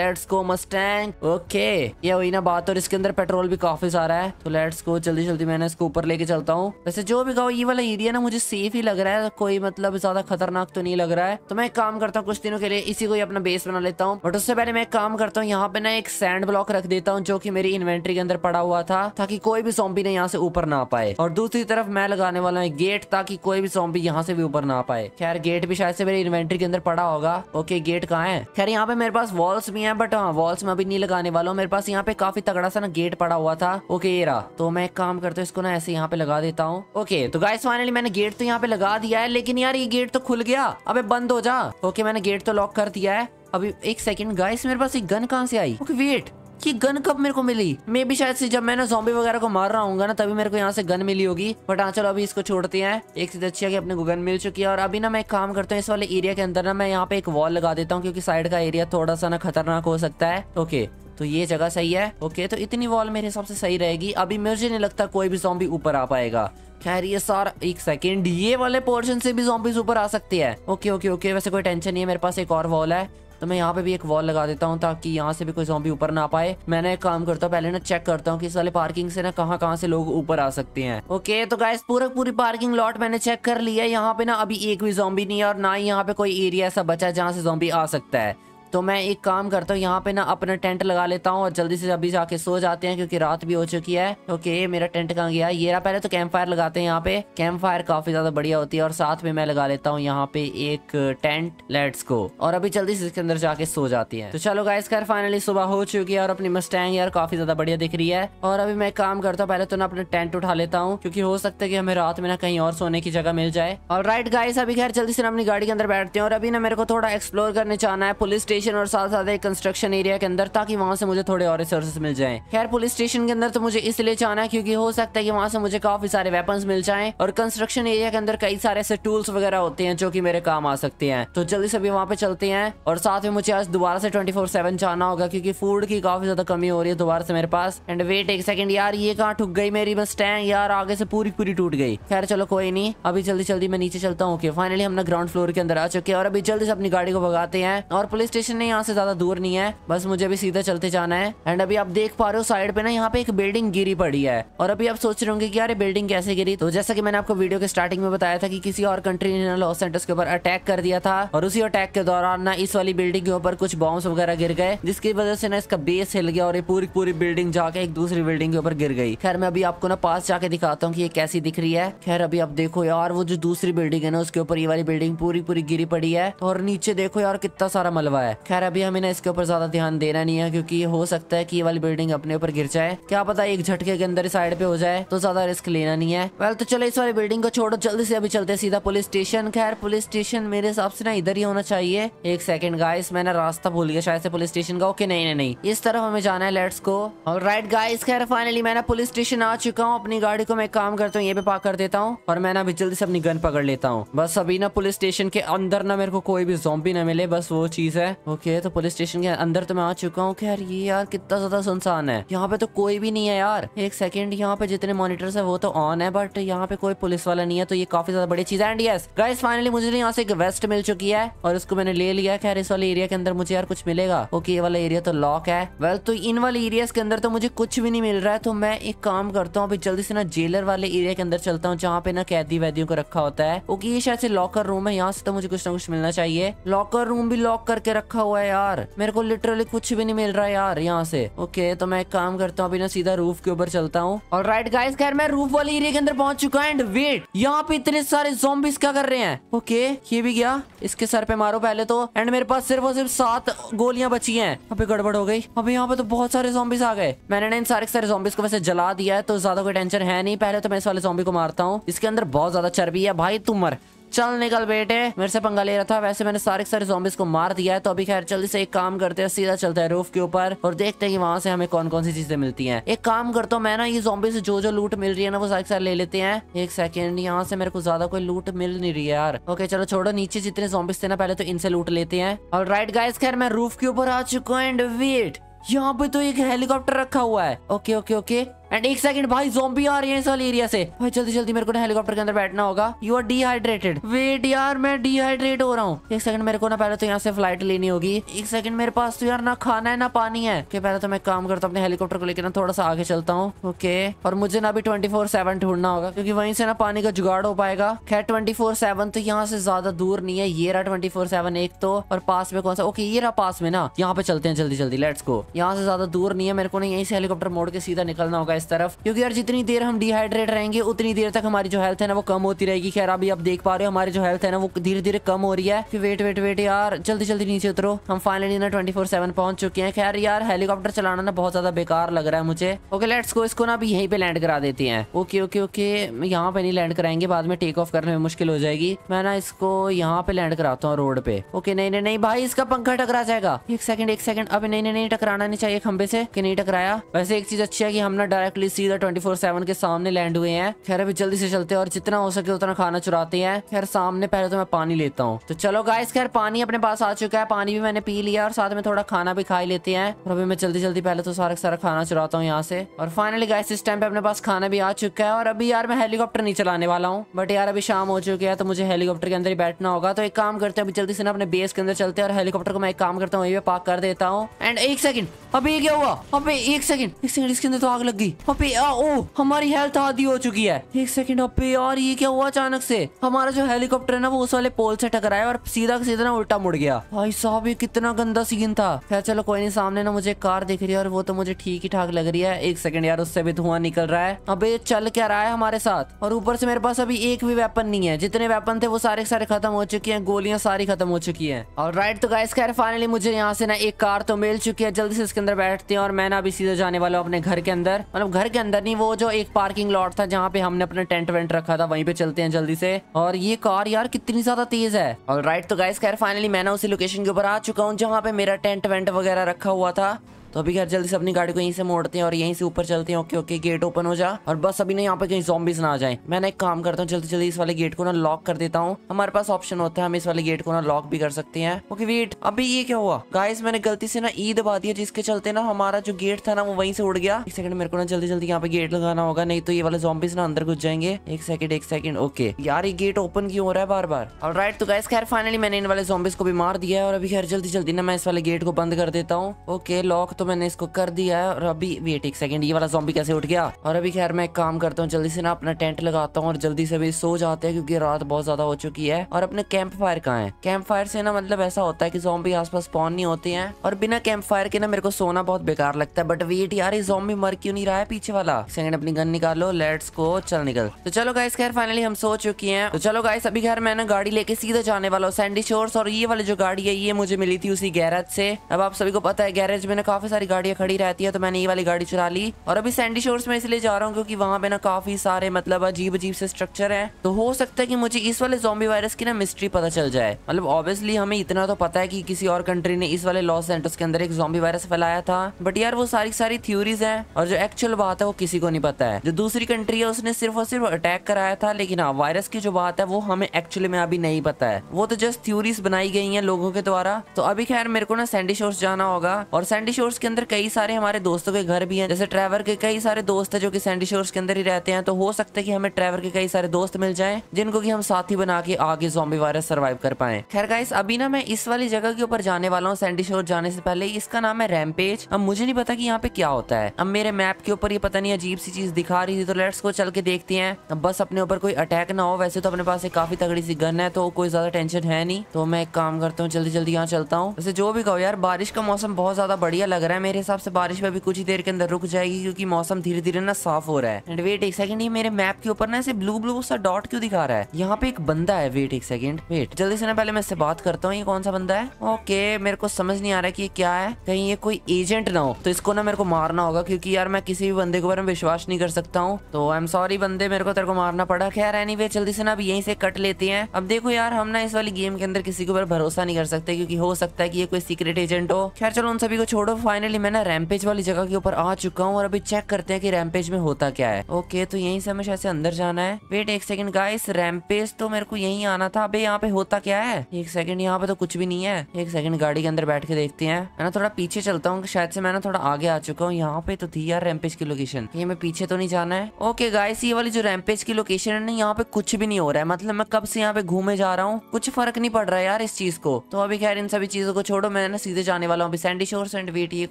लेट्स को मस्टैंग ओके ये हुई ना बात और इसके अंदर पेट्रोल भी काफी सारा है तो लेट्स को जल्दी जल्दी मैंने इसको ऊपर लेके चलता हूँ वैसे जो भी कहो ये वाला एरिया ना मुझे सेफ ही लग रहा है कोई मतलब ज्यादा खतरनाक तो नहीं लग रहा है तो मैं एक काम करता हूँ कुछ दिनों के लिए इसी को ही अपना बेस बना लेता हूँ बट उससे पहले मैं मैं काम करता हूँ यहाँ पे ना एक सैंड ब्लॉक रख देता हूँ जो की मेरी इन्वेंट्री के अंदर पड़ा हुआ था ताकि कोई भी सोम्बी ने यहाँ से ऊपर ना पाए और दूसरी तरफ मैं लगाने वाला हूँ गेट ताकि कोई भी सोम्बी यहाँ से भी ऊपर ना पाए खैर गेट भी शायद से मेरी इन्वेंट्री के अंदर पड़ा होगा ओके गेट कहाँ है खैर यहाँ पे मेरे पास वॉल्स भी है बट हाँ वॉल्स में अभी नहीं लगाने वाला हूँ मेरे पास यहाँ पे काफी तगड़ा सा ना गेट पड़ा हुआ था ओके ये रहा तो मैं एक काम करता हूँ इसको ना ऐसे यहाँ पे लगा देता हूँ ओके तो गाय फाइनली मैंने गेट तो यहाँ पे लगा दिया है लेकिन यार ये गेट तो खुल गया अबे बंद हो जा ओके मैंने गेट तो लॉक कर दिया है अभी एक सेकंड गाइस मेरे पास एक गन कहाँ से आई ओके वेट ये गन कब मेरे को मिली मे भी शायद से जब ना जॉम्बी वगैरह को मार रहा हूँ ना तभी मेरे को यहाँ से गन मिली होगी बट हाँ चलो अभी इसको छोड़ते हैं एक चीज अच्छी है कि अपने को गन मिल चुकी है और अभी ना मैं एक काम करता हूँ इस वाले एरिया के अंदर ना मैं यहाँ पे एक वॉल लगा देता हूँ क्योंकि साइड का एरिया थोड़ा सा ना खतरनाक हो सकता है ओके तो ये जगह सही है ओके तो इतनी वॉल मेरे हिसाब से सही रहेगी अभी मुझे नहीं लगता कोई भी जॉम्बी ऊपर आ पाएगा खैर ये सार एक सेकेंड ये वाले पोर्शन से भी जॉम्बीज ऊपर आ सकती है ओके ओके ओके वैसे कोई टेंशन नहीं है मेरे पास एक और वॉल है तो मैं यहाँ पे भी एक वॉल लगा देता हूँ ताकि यहाँ से भी कोई जॉम्बी ऊपर ना पाए मैंने एक काम करता हूँ पहले ना चेक करता हूँ कि इस वाले पार्किंग से ना कहाँ कहाँ से लोग ऊपर आ सकते हैं ओके तो गाय पूरा पूरी पार्किंग लॉट मैंने चेक कर लिया है यहाँ पे ना अभी एक भी जॉम्बी नहीं है और ना ही यहाँ पे कोई एरिया ऐसा बचा है जहाँ से जॉम्बी आ सकता है तो मैं एक काम करता हूँ यहाँ पे ना अपना टेंट लगा लेता हूँ और जल्दी से अभी जाके सो जाते हैं क्योंकि रात भी हो चुकी है ओके मेरा टेंट कहाँ गया ये रहा पहले तो कैंप फायर लगाते हैं यहाँ पे कैंप फायर काफी ज्यादा बढ़िया होती है और साथ में मैं लगा लेता हूँ यहाँ पे एक टेंट लेट्स को और अभी जल्दी से इसके अंदर जाके सो जाती है तो चलो गाइस खैर फाइनली सुबह हो चुकी है और अपनी मस्टैंग यार काफी ज्यादा बढ़िया दिख रही है और अभी मैं काम करता हूँ पहले तो ना अपना टेंट उठा लेता हूँ क्योंकि हो सकता है कि हमें रात में ना कहीं और सोने की जगह मिल जाए और राइट गाइस अभी खैर जल्दी से अपनी गाड़ी के अंदर बैठते हैं और अभी ना मेरे को थोड़ा एक्सप्लोर करने जाना है पुलिस स्टेशन स्टेशन और साथ साथ एक कंस्ट्रक्शन एरिया के अंदर ताकि वहाँ से मुझे थोड़े और रिसोर्सेज मिल जाए खैर पुलिस स्टेशन के अंदर तो मुझे इसलिए जाना है क्योंकि हो सकता है कि वहाँ से मुझे काफी सारे वेपन्स मिल जाए और कंस्ट्रक्शन एरिया के अंदर कई सारे ऐसे टूल्स वगैरह होते हैं जो की मेरे काम आ सकते हैं तो जल्दी से भी वहाँ पे चलते हैं और साथ में मुझे आज दोबारा से ट्वेंटी जाना होगा क्योंकि फूड की काफी ज्यादा कमी हो रही है दोबारा से मेरे पास एंड वेट एक सेकंड यार ये कहाँ ठुक गई मेरी बस टैंक यार आगे से पूरी पूरी टूट गई खैर चलो कोई नहीं अभी जल्दी जल्दी मैं नीचे चलता हूँ फाइनली हम ना ग्राउंड फ्लोर के अंदर आ चुके हैं और अभी जल्दी से अपनी गाड़ी को भगाते हैं और पुलिस स्टेशन स्टेशन है यहाँ से ज्यादा दूर नहीं है बस मुझे अभी सीधा चलते जाना है एंड अभी आप देख पा रहे हो साइड पे ना यहाँ पे एक बिल्डिंग गिरी पड़ी है और अभी आप सोच रहे होंगे कि यार बिल्डिंग कैसे गिरी तो जैसा कि मैंने आपको वीडियो के स्टार्टिंग में बताया था कि किसी और कंट्री ने लॉस सेंटर्स के ऊपर अटैक कर दिया था और उसी अटैक के दौरान ना इस वाली बिल्डिंग के ऊपर कुछ बॉम्ब वगैरह गिर गए जिसकी वजह से ना इसका बेस हिल गया और ये पूरी पूरी बिल्डिंग जाके एक दूसरी बिल्डिंग के ऊपर गिर गई खैर मैं अभी आपको ना पास जाके दिखाता हूँ की ये कैसी दिख रही है खैर अभी आप देखो यार वो जो दूसरी बिल्डिंग है ना उसके ऊपर ये वाली बिल्डिंग पूरी पूरी गिरी पड़ी है और नीचे देखो यार कितना सारा मलबा है है खैर अभी हमें ना इसके ऊपर ज्यादा ध्यान देना नहीं है क्योंकि हो सकता है कि ये वाली बिल्डिंग अपने ऊपर गिर जाए क्या पता एक झटके के अंदर साइड पे हो जाए तो ज्यादा रिस्क लेना नहीं है वेल तो चलो इस वाली बिल्डिंग को छोड़ो जल्दी से अभी चलते सीधा पुलिस स्टेशन खैर पुलिस स्टेशन मेरे हिसाब से ना इधर ही होना चाहिए एक सेकंड गाइस मैंने रास्ता भूल गया शायद से पुलिस स्टेशन का ओके नहीं नहीं नहीं इस तरफ हमें जाना है लेट्स को और राइट गाइस खैर फाइनली मैं पुलिस स्टेशन आ चुका हूँ अपनी गाड़ी को मैं काम करता हूँ ये पे पार्क कर देता हूँ और मैं अभी जल्दी से अपनी गन पकड़ लेता हूँ बस अभी ना पुलिस स्टेशन के अंदर ना मेरे को कोई भी जोम्बी ना मिले बस वो चीज है ओके तो पुलिस स्टेशन के अंदर तो मैं आ चुका हूँ खैर ये यार कितना ज्यादा सुनसान है यहाँ पे तो कोई भी नहीं है यार एक सेकंड यहाँ पे जितने मॉनिटर है वो तो ऑन है बट यहाँ पे कोई पुलिस वाला नहीं है तो ये काफी ज्यादा बड़ी चीज है एंड यस गाइस फाइनली मुझे यहाँ से एक वेस्ट मिल चुकी है और इसको मैंने ले लिया खैर इस वाले एरिया के अंदर मुझे यार कुछ मिलेगा ओके ये वाला एरिया तो लॉक है वेल तो इन वाले एरिया के अंदर तो मुझे कुछ भी नहीं मिल रहा है तो मैं एक काम करता हूँ अभी जल्दी से ना जेलर वाले एरिया के अंदर चलता हूँ जहाँ पे ना कैदी वैदियों को रखा होता है ओके ये शायद से लॉकर रूम है यहाँ से तो मुझे कुछ ना कुछ मिलना चाहिए लॉकर रूम भी लॉक करके रखा रखा हुआ है यार मेरे को लिटरली कुछ भी नहीं मिल रहा है यार यहाँ से ओके तो मैं एक काम करता हूँ अभी ना सीधा रूफ के ऊपर चलता हूँ और राइट गाइस खैर मैं रूफ वाले एरिया के अंदर पहुंच चुका एंड वेट यहाँ पे इतने सारे जोम्बिस क्या कर रहे हैं ओके ये भी गया इसके सर पे मारो पहले तो एंड मेरे पास सिर्फ और सिर्फ सात गोलियां बची हैं अभी गड़बड़ हो गई अभी यहाँ पे तो बहुत सारे जोम्बिस आ गए मैंने ना इन सारे सारे जोम्बिस को वैसे जला दिया है तो ज्यादा कोई टेंशन है नहीं पहले तो मैं इस वाले जोम्बी को मारता हूँ इसके अंदर बहुत ज्यादा चर्बी है भाई तुम चल निकल बेटे मेरे से पंगा ले रहा था वैसे मैंने सारे सारे जॉम्बिस को मार दिया है तो अभी खैर जल्दी से एक काम करते हैं सीधा चलते हैं रूफ के ऊपर और देखते हैं कि वहां से हमें कौन कौन सी चीजें मिलती हैं एक काम करता हूँ मैं ना ये जॉम्बी से जो जो लूट मिल रही है ना वो सारे सारे ले लेते हैं एक सेकेंड यहाँ से मेरे को ज्यादा कोई लूट मिल नहीं रही है यार ओके चलो छोड़ो नीचे जितने जोबिस थे ना पहले तो इनसे लूट लेते हैं और राइट गाइज खैर मैं रूफ के ऊपर आ चुका हूँ एंड वेट यहाँ पे तो एक हेलीकॉप्टर रखा हुआ है ओके ओके ओके एंड एक सेकंड भाई भी आ रही है इस वाले एरिया से भाई जल्दी जल्दी मेरे को ना हेलीकॉप्टर के अंदर बैठना होगा यू आर डिहाइड्रेटेड वेट यार मैं डिहाइड्रेट हो रहा हूँ एक सेकंड मेरे को ना पहले तो यहाँ से फ्लाइट लेनी होगी एक सेकंड मेरे पास तो यार ना खाना है ना पानी है कि पहले तो मैं काम करता हूँ अपने हेलीकॉप्टर को लेकर ना थोड़ा सा आगे चलता हूँ ओके और मुझे ना अभी ट्वेंटी फोर सेवन ढूंढना होगा क्योंकि वहीं से ना पानी का जुगाड़ हो पाएगा खैर ट्वेंटी फोर सेवन तो यहाँ से ज्यादा दूर नहीं है ये रहा ट्वेंटी फोर सेवन एक तो और पास में कौन सा ओके ये रहा पास में ना यहाँ पे चलते हैं जल्दी जल्दी लेट्स को यहाँ से ज्यादा दूर नहीं है मेरे को ना यहीं से हेलीकॉप्टर मोड़ के सीधा निकलना होगा इस इस तरफ क्योंकि यार जितनी देर हम डिहाइड्रेट रहेंगे उतनी देर तक हमारी जो हेल्थ है ना वो कम होती रहेगी खैर अभी आप देख पा रहे हो हमारी जो हेल्थ है ना वो धीरे धीरे कम हो रही है कि वेट वेट वेट यार जल्दी जल्दी नीचे उतरो हम फाइनली ना ट्वेंटी फोर सेवन पहुंच चुके हैं खैर यार हेलीकॉप्टर चलाना ना बहुत ज्यादा बेकार लग रहा है मुझे ओके लेट्स को इसको ना अभी यहीं पे लैंड करा देते हैं ओके ओके ओके यहाँ पे नहीं लैंड कराएंगे बाद में टेक ऑफ करने में मुश्किल हो जाएगी मैं ना इसको यहाँ पे लैंड कराता हूँ रोड पे ओके नहीं नहीं नहीं भाई इसका पंखा टकरा जाएगा एक सेकंड एक सेकंड अभी नहीं नहीं नहीं टकराना नहीं चाहिए खंबे से कि नहीं टकराया वैसे एक चीज अच्छी है कि हम ना डायरेक्टली सीधा ट्वेंटी फोर सेवन के सामने लैंड हुए हैं खैर अभी जल्दी से चलते हैं और जितना हो सके उतना खाना चुराते हैं खैर सामने पहले तो मैं पानी लेता हूँ तो चलो गाइस खैर पानी अपने पास आ चुका है पानी भी मैंने पी लिया और साथ में थोड़ा खाना भी खा लेते हैं और अभी मैं जल्दी जल्दी पहले तो सारा सारा खाना चुराता हूँ यहाँ से और फाइनली गाइस इस टाइम पे अपने पास खाना भी आ चुका है और अभी यार मैं हेलीकॉप्टर नहीं चलाने वाला हूँ बट यार अभी शाम हो चुकी है तो मुझे हेलीकॉप्टर के अंदर ही बैठना होगा तो एक काम करते हैं अभी जल्दी से ना अपने बेस के अंदर चलते हैं और हेलीकॉप्टर को मैं एक काम करता हूँ वहीं पे पार्क कर देता हूँ एंड एक सेकंड अभी ये क्या हुआ अभी एक सेकंड एक सेकंड इसके अंदर तो आग लग गई अबे ओ हमारी हेल्थ आधी हो चुकी है एक सेकंड अबे यार ये क्या हुआ अचानक से हमारा जो हेलीकॉप्टर है ना वो उस वाले पोल से टकराया और सीधा सीधा ना उल्टा मुड़ गया भाई साहब ये कितना गंदा सीन था खैर चलो कोई नहीं सामने ना मुझे कार दिख रही है और वो तो मुझे ठीक ही ठाक लग रही है एक सेकंड यार उससे भी धुआं निकल रहा है अबे चल क्या रहा है हमारे साथ और ऊपर से मेरे पास अभी एक भी वेपन नहीं है जितने वेपन थे वो सारे सारे खत्म हो चुके हैं गोलियां सारी खत्म हो चुकी है और राइट तो गाइस खैर फाइनली मुझे यहाँ से ना एक कार तो मिल चुकी है जल्दी से इसके अंदर बैठते हैं और मैं ना अभी सीधे जाने वाला हूँ अपने घर के अंदर मतलब मतलब घर के अंदर नहीं वो जो एक पार्किंग लॉट था जहाँ पे हमने अपना टेंट वेंट रखा था वहीं पे चलते हैं जल्दी से और ये कार यार कितनी ज्यादा तेज है और राइट तो गाइस खैर फाइनली मैं ना उसी लोकेशन के ऊपर आ चुका हूँ जहाँ पे मेरा टेंट वेंट वगैरह रखा हुआ था तो अभी खैर जल्दी से अपनी गाड़ी को यहीं से मोड़ते हैं और यहीं से ऊपर चलते हैं ओके ओके गेट ओपन हो जा और बस अभी ना यहाँ पे कहीं जॉम्बिस ना आ जाए मैं एक काम करता हूँ जल्दी जल्दी इस वाले गेट को ना लॉक कर देता हूँ हमारे पास ऑप्शन होता है हम इस वाले गेट को ना लॉक भी कर सकते हैं ओके वेट अभी ये क्या हुआ गाइस मैंने गलती से ना ई e दबा दिया जिसके चलते ना हमारा जो गेट था ना वो वहीं से उड़ गया एक सेकंड मेरे को ना जल्दी जल्दी यहाँ पे गेट लगाना होगा नहीं तो ये वाले जॉम्बिस ना अंदर घुस जाएंगे एक सेकंड एक सेकंड ओके यार ये गेट ओपन क्यों हो रहा है बार बार और राइट तो गाइस खैर फाइनली मैंने इन वाले जॉम्बिस को भी मार दिया है और अभी खैर जल्दी जल्दी ना मैं इस वाले गेट को बंद कर देता हूँ ओके लॉक तो मैंने इसको कर दिया है और अभी वेट एक सेकंड ये वाला जॉम्बी कैसे उठ गया और अभी खैर मैं एक काम करता हूँ जल्दी से ना अपना टेंट लगाता हूँ और जल्दी से भी सो जाते हैं क्योंकि रात बहुत ज्यादा हो चुकी है और अपने कैंप फायर कहाँ है कैंप फायर से ना मतलब ऐसा होता है की जॉम्बी आस पास नहीं होते हैं और बिना कैंप फायर के ना मेरे को सोना बहुत बेकार लगता है बट वेट यार ये जॉम्बी मर क्यों नहीं रहा है पीछे वाला सेकंड अपनी गन निकालो लेट्स को चल निकल तो चलो गाइस खैर फाइनली हम सो चुके हैं तो चलो गाइस अभी खैर मैं ना गाड़ी लेके सीधा जाने वाला हूँ सैंडी शोर्स और ये वाली जो गाड़ी है ये मुझे मिली थी उसी गैरेज से अब आप सभी को पता है गैरेज में ना काफी काफी सारी गाड़ियां खड़ी रहती है तो मैंने ये वाली गाड़ी चुरा ली और अभी सैंडी शोर्स में इसलिए जा रहा हूँ क्योंकि वहां पे ना काफी सारे मतलब अजीब अजीब से स्ट्रक्चर है तो हो सकता है की मुझे इस वाले जोबी वायरस की ना मिस्ट्री पता चल जाए मतलब ऑब्वियसली हमें इतना तो पता है की किसी और कंट्री ने इस वाले लॉस सेंटर्स के अंदर एक जोबी वायरस फैलाया था बट यार वो सारी सारी थ्योरीज है और जो एक्चुअल बात है वो किसी को नहीं पता है जो दूसरी कंट्री है उसने सिर्फ और सिर्फ अटैक कराया था लेकिन हाँ वायरस की जो बात है वो हमें एक्चुअली में अभी नहीं पता है वो तो जस्ट थ्योरीज बनाई गई हैं लोगों के द्वारा तो अभी खैर मेरे को ना सैंडी शोर्स जाना होगा और सैंडी शोर्स उसके के अंदर कई सारे हमारे दोस्तों के घर भी हैं जैसे ट्रेवर के कई सारे दोस्त है जो कि सैंडी शोर्स के अंदर ही रहते हैं तो हो सकता है कि हमें ट्रैवर के कई सारे दोस्त मिल जाएं जिनको कि हम साथी बना के आगे जॉम्बी वायरस सर्वाइव कर पाए खैर गाइस अभी ना मैं इस वाली जगह के ऊपर जाने वाला हूँ सैंडी शोर जाने से पहले इसका नाम है रैमपेज अब मुझे नहीं पता की यहाँ पे क्या होता है अब मेरे मैप के ऊपर ये पता नहीं अजीब सी चीज दिखा रही थी तो लेट्स को चल के देखते हैं अब बस अपने ऊपर कोई अटैक ना हो वैसे तो अपने पास एक काफी तगड़ी सी गन है तो कोई ज्यादा टेंशन है नहीं तो मैं एक काम करता हूँ जल्दी जल्दी यहाँ चलता हूँ वैसे जो भी कहो यार बारिश का मौसम बहुत ज्यादा बढ़िया लग रहा है मेरे हिसाब से बारिश में अभी कुछ ही देर के अंदर रुक जाएगी क्योंकि मौसम धीरे धीरे ना साफ हो रहा है एंड वेट एक सेकंड ये मेरे मैप के ऊपर ना ऐसे ब्लू ब्लू सा डॉट क्यों दिखा रहा है यहाँ पे एक बंदा है वेट एक सेकंड वेट जल्दी से ना पहले मैं इससे बात करता हूँ ये कौन सा बंदा है ओके मेरे को समझ नहीं आ रहा है की क्या है कहीं ये कोई एजेंट ना हो तो इसको ना मेरे को मारना होगा क्योंकि यार मैं किसी भी बंदे के ऊपर विश्वास नहीं कर सकता हूँ तो आई एम सॉरी बंदे मेरे को तेरे को मारना पड़ा खैर एनी जल्दी से ना अभी यही से कट लेते हैं अब देखो यार हम ना इस वाली गेम के अंदर किसी के ऊपर भरोसा नहीं कर सकते क्योंकि हो सकता है कि ये कोई सीक्रेट एजेंट हो खैर चलो उन सभी को छोड़ो फाइन फाइनली मैं ना रैमपेज वाली जगह के ऊपर आ चुका हूँ और अभी चेक करते हैं कि रैमपेज में होता क्या है ओके तो यहीं से हमें शायद अंदर जाना है वेट एक सेकंड गाइस रैमपेज तो मेरे को यहीं आना था अभी यहाँ पे होता क्या है एक सेकंड यहाँ पे तो कुछ भी नहीं है एक सेकंड गाड़ी के अंदर बैठ के देखते हैं मैं ना थोड़ा पीछे चलता हूँ शायद से मैं ना थोड़ा आगे आ चुका हूँ यहाँ पे तो थी यार रैमपेज की लोकेशन ये मैं पीछे तो नहीं जाना है ओके गाइस ये वाली जो रैमपेज की लोकेशन है ना यहाँ पे कुछ भी नहीं हो रहा है मतलब मैं कब से यहाँ पे घूमे जा रहा हूँ कुछ फर्क नहीं पड़ रहा है यार इस चीज को तो अभी खैर इन सभी चीजों को छोड़ो मैं ना सीधे जाने वाला हूँ सैंडी शोर एंड वीटी ये